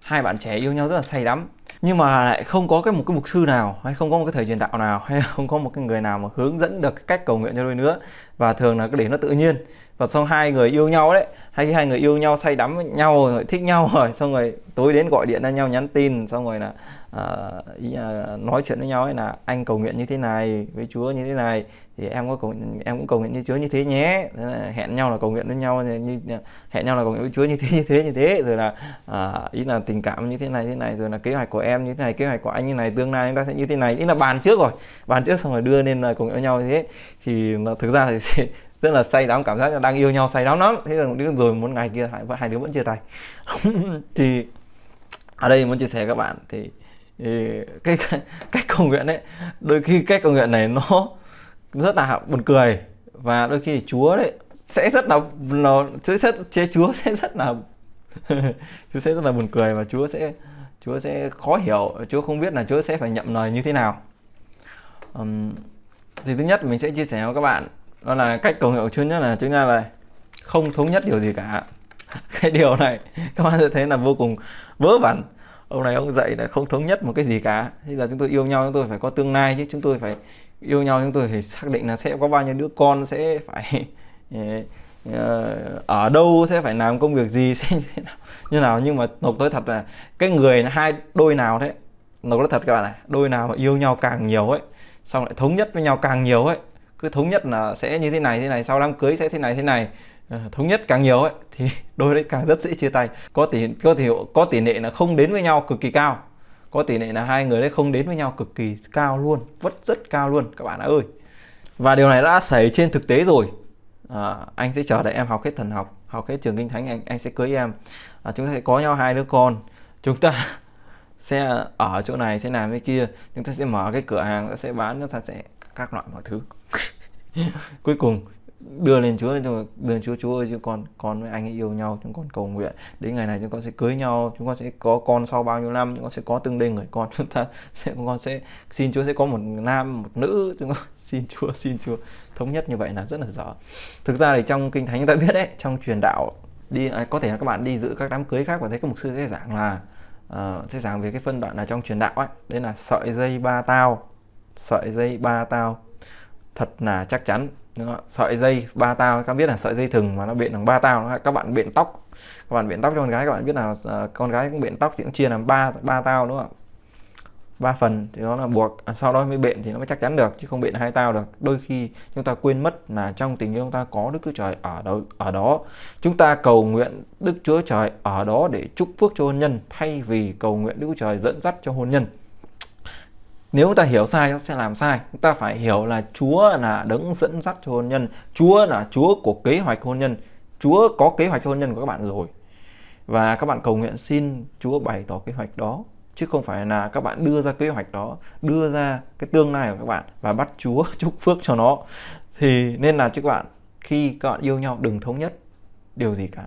hai bạn trẻ yêu nhau rất là say đắm nhưng mà lại không có cái một cái mục sư nào hay không có một cái thầy truyền đạo nào hay không có một cái người nào mà hướng dẫn được cách cầu nguyện cho tôi nữa và thường là cứ để nó tự nhiên và sau hai người yêu nhau đấy hay khi hai người yêu nhau say đắm với nhau rồi thích nhau rồi xong rồi tối đến gọi điện ra nhau nhắn tin xong rồi là à, ý là nói chuyện với nhau ấy là anh cầu nguyện như thế này với Chúa như thế này thì em có cầu em cũng cầu nguyện như Chúa như thế nhé thế là hẹn nhau là cầu nguyện với nhau như hẹn nhau là cầu nguyện với Chúa như thế như thế như thế rồi là à, ý là tình cảm như thế này như thế này rồi là kế hoạch của em như thế này kế hoạch của anh như này tương lai chúng ta sẽ như thế này ý là bàn trước rồi bàn trước xong rồi đưa lên là cầu nguyện với nhau như thế thì thực ra thì rất là say đắm cảm giác là đang yêu nhau say đắm lắm thế rồi, rồi một ngày kia hai, hai đứa vẫn chia tay thì ở đây muốn chia sẻ các bạn thì thì cái, cái cách cầu nguyện ấy đôi khi cách cầu nguyện này nó rất là buồn cười và đôi khi chúa đấy sẽ rất là nó chúa sẽ chế chúa sẽ rất là chúa sẽ rất là buồn cười và chúa sẽ chúa sẽ khó hiểu chúa không biết là chúa sẽ phải nhậm lời như thế nào um, thì thứ nhất mình sẽ chia sẻ với các bạn đó là cách cầu nguyện của chúa nhất là chúng ta là không thống nhất điều gì cả cái điều này các bạn sẽ thấy là vô cùng vớ vẩn ông này ông dạy là không thống nhất một cái gì cả bây giờ chúng tôi yêu nhau chúng tôi phải có tương lai chứ chúng tôi phải yêu nhau chúng tôi phải xác định là sẽ có bao nhiêu đứa con sẽ phải ờ, ờ, ở đâu sẽ phải làm công việc gì sẽ như thế nào như nào nhưng mà nộp tôi thật là cái người hai đôi nào đấy nộp tôi thật các bạn này đôi nào mà yêu nhau càng nhiều ấy xong lại thống nhất với nhau càng nhiều ấy cứ thống nhất là sẽ như thế này thế này sau đám cưới sẽ thế này thế này À, thống nhất càng nhiều ấy thì đôi đấy càng rất dễ chia tay có tỷ có tỷ có tỷ lệ là không đến với nhau cực kỳ cao có tỷ lệ là hai người đấy không đến với nhau cực kỳ cao luôn vất rất cao luôn các bạn ơi và điều này đã xảy trên thực tế rồi à, anh sẽ chờ đợi em học hết thần học học hết trường kinh thánh anh anh sẽ cưới em à, chúng ta sẽ có nhau hai đứa con chúng ta sẽ ở chỗ này sẽ làm cái kia chúng ta sẽ mở cái cửa hàng sẽ bán chúng ta sẽ các loại mọi thứ cuối cùng đưa lên Chúa rồi đưa Chúa Chúa ơi chứ con con với anh ấy yêu nhau chúng con cầu nguyện đến ngày này chúng con sẽ cưới nhau chúng con sẽ có con sau bao nhiêu năm chúng con sẽ có tương lai người con chúng ta sẽ chúng con sẽ xin Chúa sẽ có một nam một nữ chúng con xin Chúa xin Chúa thống nhất như vậy là rất là dở thực ra thì trong kinh thánh chúng ta biết đấy trong truyền đạo đi à, có thể là các bạn đi giữ các đám cưới khác và thấy các mục sư sẽ giảng là uh, sẽ giảng về cái phân đoạn là trong truyền đạo ấy đấy là sợi dây ba tao sợi dây ba tao thật là chắc chắn đúng không? sợi dây ba tao các biết là sợi dây thừng mà nó biện bằng ba tao các bạn biện tóc các bạn biện tóc cho con gái các bạn biết là uh, con gái cũng biện tóc thì cũng chia làm ba ba tao đúng không ba phần thì nó là buộc à, sau đó mới biện thì nó mới chắc chắn được chứ không biện hai tao được đôi khi chúng ta quên mất là trong tình yêu chúng ta có đức chúa trời ở đó ở đó chúng ta cầu nguyện đức chúa trời ở đó để chúc phước cho hôn nhân thay vì cầu nguyện đức chúa trời dẫn dắt cho hôn nhân nếu ta hiểu sai nó sẽ làm sai chúng ta phải hiểu là Chúa là đấng dẫn dắt cho hôn nhân Chúa là Chúa của kế hoạch hôn nhân Chúa có kế hoạch cho hôn nhân của các bạn rồi và các bạn cầu nguyện xin Chúa bày tỏ kế hoạch đó chứ không phải là các bạn đưa ra kế hoạch đó đưa ra cái tương lai của các bạn và bắt Chúa chúc phước cho nó thì nên là chứ các bạn khi các bạn yêu nhau đừng thống nhất điều gì cả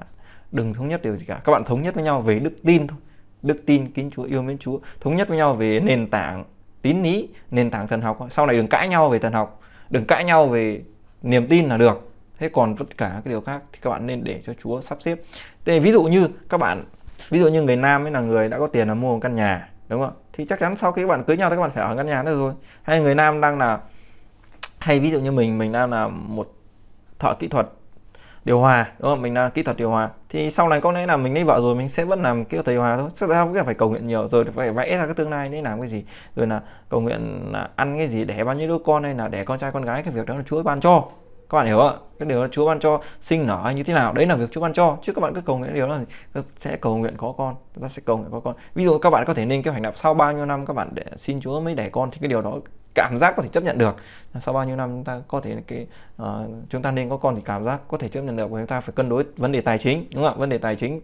đừng thống nhất điều gì cả các bạn thống nhất với nhau về đức tin thôi đức tin kính Chúa yêu mến Chúa thống nhất với nhau về nền tảng tín lý nền tảng thần học sau này đừng cãi nhau về thần học đừng cãi nhau về niềm tin là được thế còn tất cả các điều khác thì các bạn nên để cho Chúa sắp xếp thế ví dụ như các bạn ví dụ như người nam ấy là người đã có tiền là mua một căn nhà đúng không thì chắc chắn sau khi các bạn cưới nhau thì các bạn phải ở căn nhà đó rồi hay người nam đang là hay ví dụ như mình mình đang là một thợ kỹ thuật điều hòa đúng không mình là kỹ thuật điều hòa thì sau này có lẽ là mình lấy vợ rồi mình sẽ vẫn làm kỹ thuật điều hòa thôi chắc ra cũng phải cầu nguyện nhiều rồi phải vẽ ra cái tương lai đấy làm cái gì rồi là cầu nguyện là ăn cái gì để bao nhiêu đứa con hay là để con trai con gái cái việc đó là chúa ban cho các bạn hiểu không ạ cái điều là chúa ban cho sinh nở hay như thế nào đấy là việc chúa ban cho chứ các bạn cứ cầu nguyện điều là sẽ cầu nguyện có con chúng ta sẽ cầu nguyện có con ví dụ các bạn có thể nên kế hoạch là sau bao nhiêu năm các bạn để xin chúa mới đẻ con thì cái điều đó cảm giác có thể chấp nhận được sau bao nhiêu năm chúng ta có thể cái uh, chúng ta nên có con thì cảm giác có thể chấp nhận được và chúng ta phải cân đối vấn đề tài chính đúng không ạ vấn đề tài chính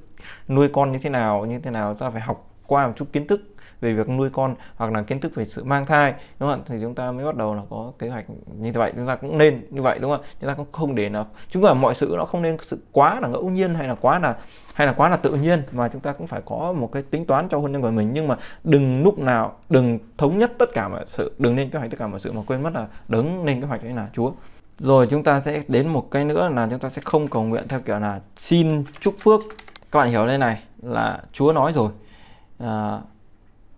nuôi con như thế nào như thế nào ta phải học qua một chút kiến thức về việc nuôi con hoặc là kiến thức về sự mang thai đúng không thì chúng ta mới bắt đầu là có kế hoạch như vậy chúng ta cũng nên như vậy đúng không chúng ta cũng không để là chúng ta mọi sự nó không nên sự quá là ngẫu nhiên hay là quá là hay là quá là tự nhiên mà chúng ta cũng phải có một cái tính toán cho hôn nhân của mình nhưng mà đừng lúc nào đừng thống nhất tất cả mọi sự đừng nên kế hoạch tất cả mọi sự mà quên mất là đứng nên kế hoạch đấy là Chúa rồi chúng ta sẽ đến một cái nữa là chúng ta sẽ không cầu nguyện theo kiểu là xin chúc phước các bạn hiểu đây này là Chúa nói rồi à,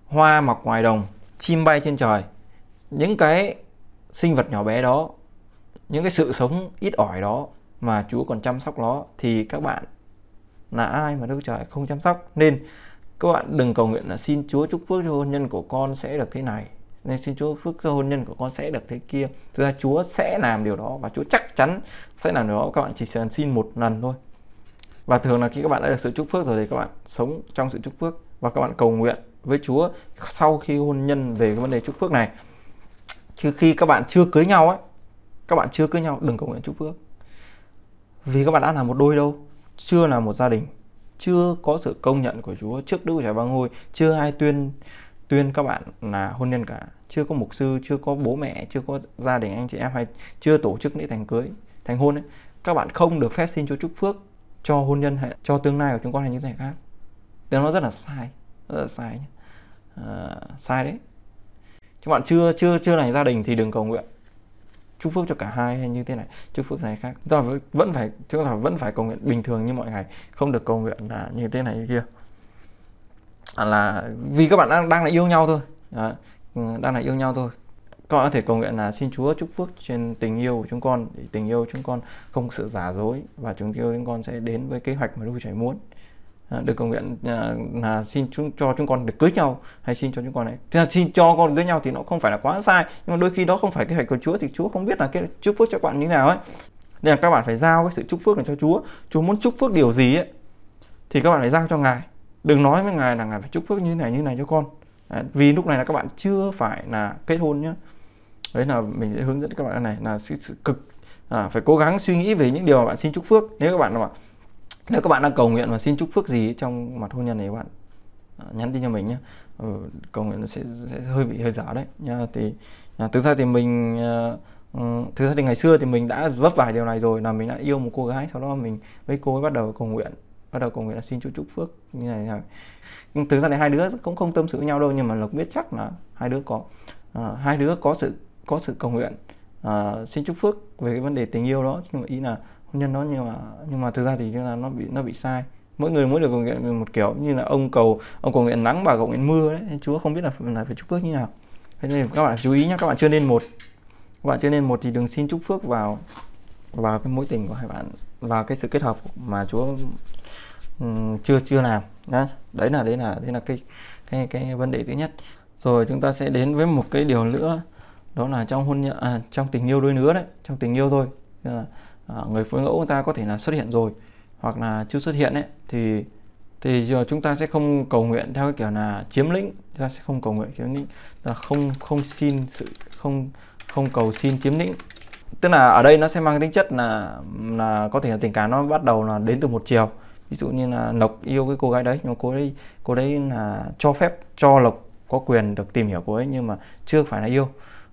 hoa mọc ngoài đồng chim bay trên trời những cái sinh vật nhỏ bé đó những cái sự sống ít ỏi đó mà Chúa còn chăm sóc nó thì các bạn là ai mà Đức Trời không chăm sóc nên các bạn đừng cầu nguyện là xin Chúa chúc phước cho hôn nhân của con sẽ được thế này nên xin Chúa phước cho hôn nhân của con sẽ được thế kia thực ra Chúa sẽ làm điều đó và Chúa chắc chắn sẽ làm điều đó các bạn chỉ cần xin một lần thôi và thường là khi các bạn đã được sự chúc phước rồi thì các bạn sống trong sự chúc phước và các bạn cầu nguyện với Chúa sau khi hôn nhân về cái vấn đề chúc phước này chứ khi các bạn chưa cưới nhau ấy các bạn chưa cưới nhau đừng cầu nguyện chúc phước vì các bạn đã là một đôi đâu chưa là một gia đình chưa có sự công nhận của Chúa trước Đức Trời Ba Ngôi chưa ai tuyên tuyên các bạn là hôn nhân cả chưa có mục sư chưa có bố mẹ chưa có gia đình anh chị em hay chưa tổ chức lễ thành cưới thành hôn ấy các bạn không được phép xin Chúa chúc phước cho hôn nhân hay cho tương lai của chúng con hay những thế khác tiếng nó rất là sai rất là sai nhé à, sai đấy các bạn chưa chưa chưa này gia đình thì đừng cầu nguyện chúc phước cho cả hai hay như thế này chúc phước này khác chúng vẫn phải chúng ta vẫn phải cầu nguyện bình thường như mọi ngày không được cầu nguyện là như thế này như kia à, là vì các bạn đang đang là yêu nhau thôi à, đang là yêu nhau thôi các bạn có thể cầu nguyện là xin Chúa chúc phước trên tình yêu của chúng con để tình yêu chúng con không sự giả dối và chúng yêu chúng con sẽ đến với kế hoạch mà Đức Chúa Trời muốn À, được cầu nguyện à, là xin chúng cho chúng con được cưới nhau hay xin cho chúng con này, là xin cho con cưới nhau thì nó không phải là quá sai nhưng mà đôi khi đó không phải cái hoạch của Chúa thì Chúa không biết là cái chúc phước cho bạn như nào ấy nên là các bạn phải giao cái sự chúc phước này cho Chúa Chúa muốn chúc phước điều gì ấy thì các bạn phải giao cho Ngài đừng nói với Ngài là Ngài phải chúc phước như thế này như thế này cho con vì lúc này là các bạn chưa phải là kết hôn nhá đấy là mình sẽ hướng dẫn các bạn này là sự, cực à, phải cố gắng suy nghĩ về những điều mà bạn xin chúc phước nếu các bạn là nếu các bạn đang cầu nguyện và xin chúc phước gì trong mặt hôn nhân này các bạn à, nhắn tin cho mình nhé ừ, cầu nguyện nó sẽ, sẽ hơi bị hơi giả đấy nha thì à, thực ra thì mình à, ừ, thực ra thì ngày xưa thì mình đã vấp phải điều này rồi là mình đã yêu một cô gái sau đó mình với cô ấy bắt đầu cầu nguyện bắt đầu cầu nguyện là xin chúc chúc phước như này này nhưng thực ra thì hai đứa cũng không tâm sự với nhau đâu nhưng mà lộc biết chắc là hai đứa có à, hai đứa có sự có sự cầu nguyện à, xin chúc phước về cái vấn đề tình yêu đó nhưng mà ý là nhân nó nhưng mà nhưng mà thực ra thì là nó bị nó bị sai mỗi người mỗi được cầu nguyện một kiểu như là ông cầu ông cầu nguyện nắng bà cầu nguyện mưa đấy chúa không biết là là phải chúc phước như nào thế nên các bạn chú ý nhé các bạn chưa nên một các bạn chưa nên một thì đừng xin chúc phước vào vào cái mối tình của hai bạn vào cái sự kết hợp mà chúa um, chưa chưa làm đó. đấy là đấy là đấy là cái cái cái vấn đề thứ nhất rồi chúng ta sẽ đến với một cái điều nữa đó là trong hôn nhân à, trong tình yêu đôi lứa đấy trong tình yêu thôi là Ờ, người phối ngẫu người ta có thể là xuất hiện rồi hoặc là chưa xuất hiện ấy thì thì giờ chúng ta sẽ không cầu nguyện theo cái kiểu là chiếm lĩnh chúng ta sẽ không cầu nguyện chiếm lĩnh là không không xin sự không không cầu xin chiếm lĩnh tức là ở đây nó sẽ mang tính chất là là có thể là tình cảm nó bắt đầu là đến từ một chiều ví dụ như là lộc yêu cái cô gái đấy nhưng mà cô đấy cô đấy là cho phép cho lộc có quyền được tìm hiểu cô ấy nhưng mà chưa phải là yêu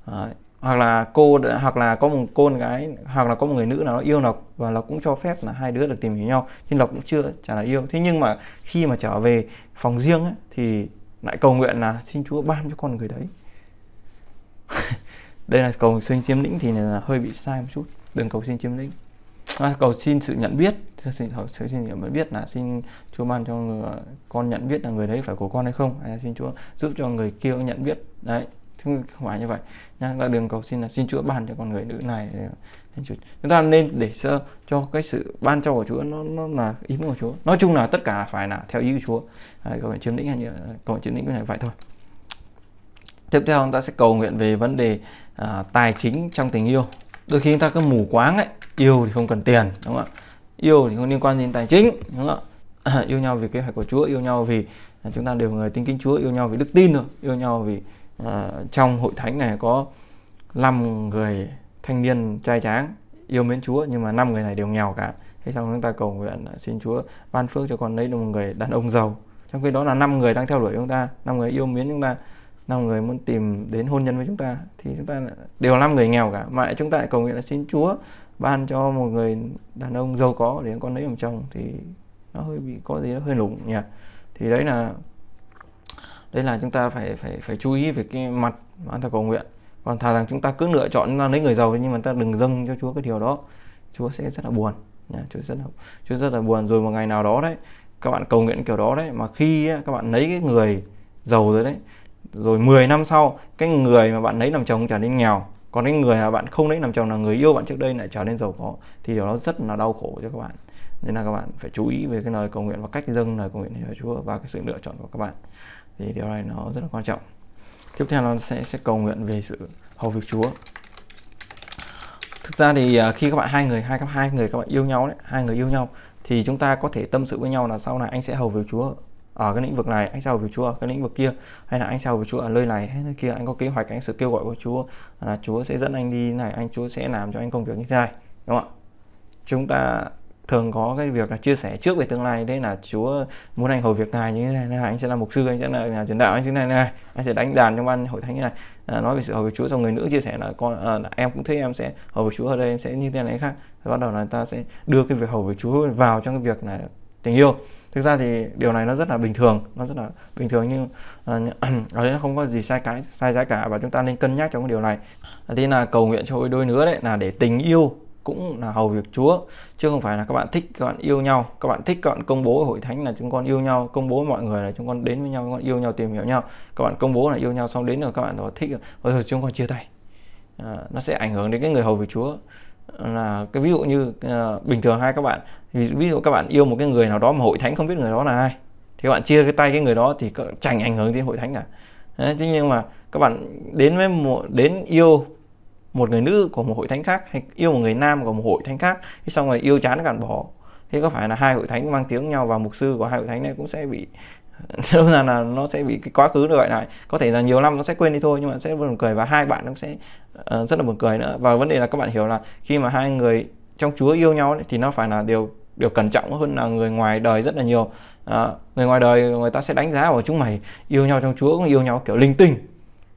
à, hoặc là cô hoặc là có một cô một gái hoặc là có một người nữ nào đó yêu lộc và lộc cũng cho phép là hai đứa được tìm hiểu nhau nhưng lộc cũng chưa trả lời yêu thế nhưng mà khi mà trở về phòng riêng ấy, thì lại cầu nguyện là xin chúa ban cho con người đấy đây là cầu xin chiếm lĩnh thì là hơi bị sai một chút đừng cầu xin chiếm lĩnh à, cầu xin sự nhận biết xin sự xin nhận biết là xin chúa ban cho người, con nhận biết là người đấy phải của con hay không hay là xin chúa giúp cho người kia nhận biết đấy chứ không phải như vậy nhá là đường cầu xin là xin Chúa ban cho con người nữ này chúng ta nên để sơ cho cái sự ban cho của Chúa nó nó là ý muốn của Chúa nói chung là tất cả phải là theo ý của Chúa à, cầu nguyện chiếm lĩnh hay như cầu nguyện chiếm lĩnh như này vậy thôi tiếp theo chúng ta sẽ cầu nguyện về vấn đề à, tài chính trong tình yêu đôi khi chúng ta cứ mù quáng ấy yêu thì không cần tiền đúng không ạ yêu thì không liên quan đến tài chính đúng không ạ yêu nhau vì kế hoạch của Chúa yêu nhau vì à, chúng ta đều người tin kính Chúa yêu nhau vì đức tin rồi yêu nhau vì Ờ, trong hội thánh này có 5 người thanh niên trai tráng yêu mến Chúa nhưng mà năm người này đều nghèo cả thế xong chúng ta cầu nguyện à, xin Chúa ban phước cho con lấy được một người đàn ông giàu trong khi đó là năm người đang theo đuổi chúng ta năm người yêu mến chúng ta năm người muốn tìm đến hôn nhân với chúng ta thì chúng ta đều năm người nghèo cả mà chúng ta lại cầu nguyện là xin Chúa ban cho một người đàn ông giàu có để con lấy làm chồng thì nó hơi bị có gì nó hơi lủng nhỉ thì đấy là đây là chúng ta phải phải phải chú ý về cái mặt mà ta cầu nguyện còn thà rằng chúng ta cứ lựa chọn là lấy người giàu nhưng mà ta đừng dâng cho Chúa cái điều đó Chúa sẽ rất là buồn nha Chúa rất là Chúa rất là buồn rồi một ngày nào đó đấy các bạn cầu nguyện kiểu đó đấy mà khi các bạn lấy cái người giàu rồi đấy rồi 10 năm sau cái người mà bạn lấy làm chồng trở nên nghèo còn cái người mà bạn không lấy làm chồng là người yêu bạn trước đây lại trở nên giàu có thì điều đó rất là đau khổ cho các bạn nên là các bạn phải chú ý về cái lời cầu nguyện và cách dâng lời cầu nguyện cho Chúa và cái sự lựa chọn của các bạn thì điều này nó rất là quan trọng tiếp theo nó sẽ sẽ cầu nguyện về sự hầu việc Chúa thực ra thì à, khi các bạn hai người hai các hai người các bạn yêu nhau đấy hai người yêu nhau thì chúng ta có thể tâm sự với nhau là sau này anh sẽ hầu việc Chúa ở cái lĩnh vực này anh sẽ hầu việc Chúa ở cái lĩnh vực kia hay là anh sẽ hầu việc Chúa ở nơi này hay nơi kia anh có kế hoạch anh sự kêu gọi của Chúa là Chúa sẽ dẫn anh đi này anh Chúa sẽ làm cho anh công việc như thế này đúng không ạ chúng ta thường có cái việc là chia sẻ trước về tương lai thế là Chúa muốn anh hầu việc ngài như thế này, anh sẽ là mục sư anh sẽ là nhà truyền đạo anh sẽ này này anh sẽ đánh đàn trong ban hội thánh như này à, nói về sự hầu việc Chúa xong người nữ chia sẻ là con à, em cũng thế em sẽ hầu việc Chúa ở đây em sẽ như thế này khác Rồi bắt đầu là ta sẽ đưa cái việc hầu việc Chúa vào trong cái việc này tình yêu thực ra thì điều này nó rất là bình thường nó rất là bình thường nhưng à, ở đây nó không có gì sai cái sai trái cả và chúng ta nên cân nhắc trong cái điều này thế là cầu nguyện cho đôi nữa đấy là để tình yêu cũng là hầu việc Chúa chứ không phải là các bạn thích các bạn yêu nhau các bạn thích các bạn công bố hội thánh là chúng con yêu nhau công bố mọi người là chúng con đến với nhau chúng con yêu nhau tìm hiểu nhau các bạn công bố là yêu nhau xong đến rồi các bạn đó thích rồi rồi chúng con chia tay à, nó sẽ ảnh hưởng đến cái người hầu việc Chúa là cái ví dụ như à, bình thường hai các bạn ví, ví dụ các bạn yêu một cái người nào đó mà hội thánh không biết người đó là ai thì các bạn chia cái tay cái người đó thì chẳng ảnh hưởng đến hội thánh cả Đấy, thế nhưng mà các bạn đến với một, đến yêu một người nữ của một hội thánh khác hay yêu một người nam của một hội thánh khác thế xong rồi yêu chán gạt bỏ thế có phải là hai hội thánh mang tiếng nhau và mục sư của hai hội thánh này cũng sẽ bị đâu là là nó sẽ bị cái quá khứ được lại này có thể là nhiều năm nó sẽ quên đi thôi nhưng mà sẽ buồn cười và hai bạn nó sẽ uh, rất là buồn cười nữa và vấn đề là các bạn hiểu là khi mà hai người trong Chúa yêu nhau ấy, thì nó phải là điều điều cẩn trọng hơn là người ngoài đời rất là nhiều à, người ngoài đời người ta sẽ đánh giá vào chúng mày yêu nhau trong Chúa cũng yêu nhau kiểu linh tinh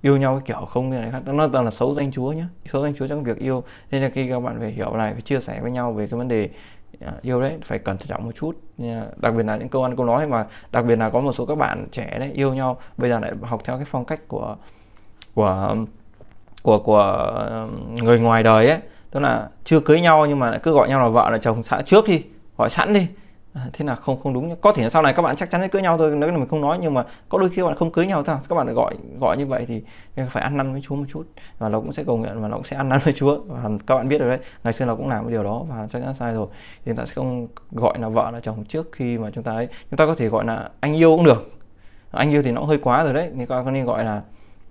yêu nhau cái kiểu không như này khác nó toàn là xấu danh chúa nhá xấu danh chúa trong việc yêu nên là khi các bạn phải hiểu này phải chia sẻ với nhau về cái vấn đề à, yêu đấy phải cẩn trọng một chút đặc biệt là những câu ăn câu nói mà đặc biệt là có một số các bạn trẻ đấy yêu nhau bây giờ lại học theo cái phong cách của của của của um, người ngoài đời ấy tức là chưa cưới nhau nhưng mà cứ gọi nhau là vợ là chồng xã trước đi gọi sẵn đi À, thế là không không đúng có thể là sau này các bạn chắc chắn sẽ cưới nhau thôi nếu là mình không nói nhưng mà có đôi khi các bạn không cưới nhau thôi các bạn lại gọi gọi như vậy thì phải ăn năn với Chúa một chút và nó cũng sẽ cầu nguyện và nó cũng sẽ ăn năn với Chúa và các bạn biết rồi đấy ngày xưa nó cũng làm cái điều đó và chắc chắn sai rồi thì ta sẽ không gọi là vợ là chồng trước khi mà chúng ta ấy chúng ta có thể gọi là anh yêu cũng được anh yêu thì nó hơi quá rồi đấy nên con nên gọi là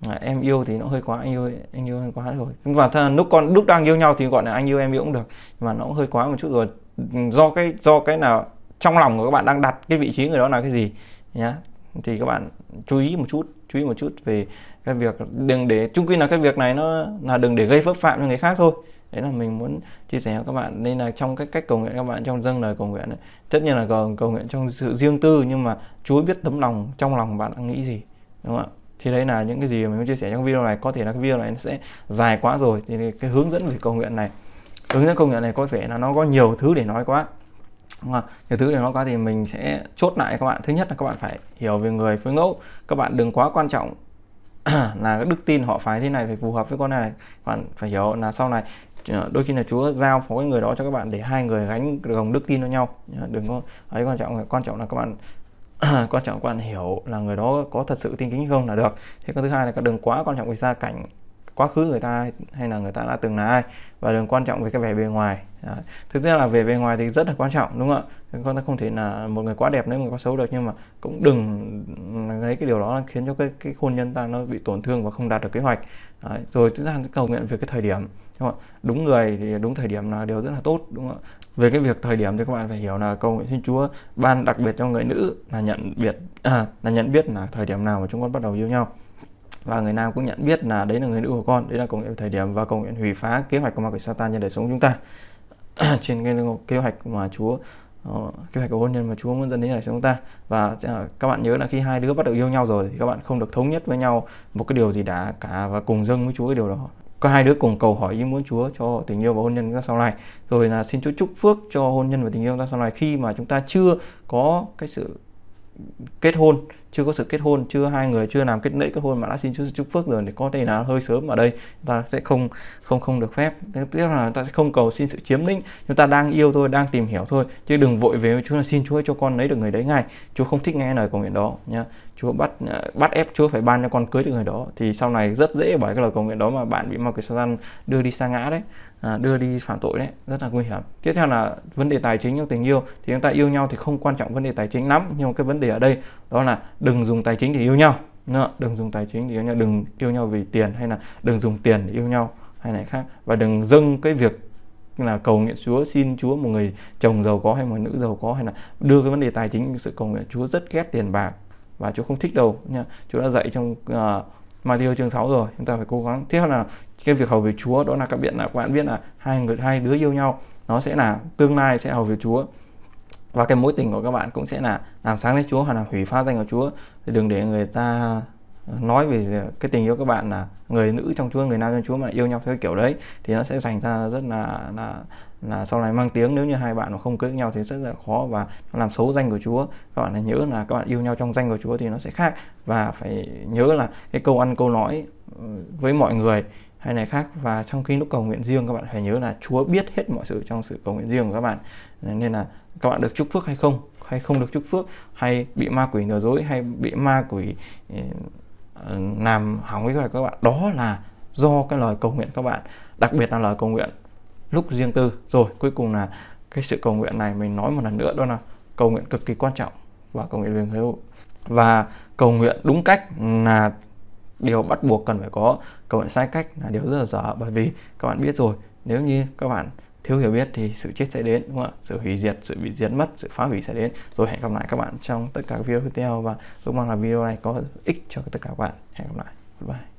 À, em yêu thì nó hơi quá anh yêu anh yêu hơi quá rồi và thật, lúc con lúc đang yêu nhau thì gọi là anh yêu em yêu cũng được nhưng mà nó cũng hơi quá một chút rồi do cái do cái nào trong lòng của các bạn đang đặt cái vị trí người đó là cái gì nhá thì các bạn chú ý một chút chú ý một chút về cái việc đừng để chung quy là cái việc này nó là đừng để gây phức phạm cho người khác thôi đấy là mình muốn chia sẻ cho các bạn nên là trong cái cách cầu nguyện các bạn trong dâng lời cầu nguyện ấy, tất nhiên là cầu, cầu nguyện trong sự riêng tư nhưng mà chú ý biết tấm lòng trong lòng bạn đang nghĩ gì đúng không ạ thì đấy là những cái gì mình muốn chia sẻ trong video này có thể là cái video này nó sẽ dài quá rồi thì cái hướng dẫn về cầu nguyện này hướng dẫn cầu nguyện này có vẻ là nó có nhiều thứ để nói quá xong rồi nhiều thứ để nói qua thì mình sẽ chốt lại các bạn thứ nhất là các bạn phải hiểu về người phối ngẫu các bạn đừng quá quan trọng là đức tin họ phái thế này phải phù hợp với con này, này. bạn phải hiểu là sau này ờ, đôi khi là Chúa giao phó cái người đó cho các bạn để hai người gánh gồng đức tin với nhau đừng có ấy quan trọng quan trọng là các bạn quan trọng các bạn hiểu là người đó có thật sự tin kính không là được thế còn thứ hai là các đừng quá quan trọng về gia cảnh quá khứ người ta hay là người ta đã từng là ai và đừng quan trọng về cái vẻ bề ngoài Đấy. thực ra là về bề ngoài thì rất là quan trọng đúng không ạ con ta không thể là một người quá đẹp nếu một người quá xấu được nhưng mà cũng đừng lấy cái điều đó là khiến cho cái cái hôn nhân ta nó bị tổn thương và không đạt được kế hoạch Đấy. rồi thứ ra cầu nguyện về cái thời điểm đúng, không? đúng người thì đúng thời điểm là điều rất là tốt đúng không ạ về cái việc thời điểm thì các bạn phải hiểu là cầu nguyện thiên chúa ban đặc biệt cho người nữ là nhận biết à, là nhận biết là thời điểm nào mà chúng con bắt đầu yêu nhau và người nam cũng nhận biết là đấy là người nữ của con đấy là cầu nguyện thời điểm và cầu nguyện hủy phá kế hoạch của ma quỷ Satan trên đời sống chúng ta trên cái kế hoạch mà Chúa uh, kế hoạch của hôn nhân mà Chúa muốn dẫn đến đời sống chúng ta và ờ, các bạn nhớ là khi hai đứa bắt đầu yêu nhau rồi thì các bạn không được thống nhất với nhau một cái điều gì đã cả và cùng dâng với Chúa cái điều đó có hai đứa cùng cầu hỏi ý muốn Chúa cho tình yêu và hôn nhân chúng ta sau này rồi là xin Chúa chúc phước cho hôn nhân và tình yêu chúng ta sau này khi mà chúng ta chưa có cái sự kết hôn chưa có sự kết hôn chưa hai người chưa làm kết lễ kết hôn mà đã xin chúa chúc phước rồi thì có thể là hơi sớm ở đây chúng ta sẽ không không không được phép tiếp là chúng ta sẽ không cầu xin sự chiếm lĩnh chúng ta đang yêu thôi đang tìm hiểu thôi chứ đừng vội về chúa là xin chúa cho con lấy được người đấy ngay chúa không thích nghe lời cầu nguyện đó nhá chúa bắt bắt ép chúa phải ban cho con cưới được người đó thì sau này rất dễ bởi cái lời cầu nguyện đó mà bạn bị ma quỷ satan đưa đi xa ngã đấy À, đưa đi phạm tội đấy rất là nguy hiểm tiếp theo là vấn đề tài chính trong tình yêu thì chúng ta yêu nhau thì không quan trọng vấn đề tài chính lắm nhưng mà cái vấn đề ở đây đó là đừng dùng tài chính để yêu nhau đừng dùng tài chính để yêu nhau đừng yêu nhau vì tiền hay là đừng dùng tiền để yêu nhau hay này khác và đừng dâng cái việc là cầu nguyện Chúa xin Chúa một người chồng giàu có hay một nữ giàu có hay là đưa cái vấn đề tài chính sự cầu nguyện Chúa rất ghét tiền bạc và Chúa không thích đâu nha Chúa đã dạy trong uh, Matthew chương 6 rồi chúng ta phải cố gắng tiếp là cái việc hầu về Chúa đó là các bạn là các bạn biết là hai người hai đứa yêu nhau nó sẽ là tương lai sẽ hầu về Chúa và cái mối tình của các bạn cũng sẽ là làm sáng lên Chúa hoặc là hủy phá danh của Chúa thì đừng để người ta ờ, nói về cái tình yêu các bạn là người nữ trong Chúa người nam trong Chúa mà yêu nhau theo kiểu đấy thì nó sẽ dành ra rất là là là sau này mang tiếng nếu như hai bạn mà không cưới nhau thì rất là khó và nó làm xấu danh của Chúa các bạn hãy nhớ là các bạn yêu nhau trong danh của Chúa thì nó sẽ khác và phải nhớ là cái câu ăn câu nói ừ, với mọi người hay này khác và trong khi lúc cầu nguyện riêng các bạn phải nhớ là Chúa biết hết mọi sự trong sự cầu nguyện riêng của các bạn nên là các bạn được chúc phước hay không hay không được chúc phước hay bị ma quỷ lừa dối hay bị ma quỷ ừ, ờ, làm hỏng cái của các bạn đó là do cái lời cầu nguyện các bạn đặc biệt là lời cầu nguyện lúc riêng tư rồi cuối cùng là cái sự cầu nguyện này mình nói một lần nữa đó là cầu nguyện cực kỳ quan trọng và cầu nguyện về người hữu và cầu nguyện đúng cách là điều bắt buộc cần phải có cầu nguyện sai cách là điều rất là dở bởi vì các bạn biết rồi nếu như các bạn thiếu hiểu biết thì sự chết sẽ đến đúng không ạ sự hủy diệt sự bị diệt mất sự phá hủy sẽ đến rồi hẹn gặp lại các bạn trong tất cả các video tiếp theo và tôi mong là video này có ích cho tất cả các bạn hẹn gặp lại bye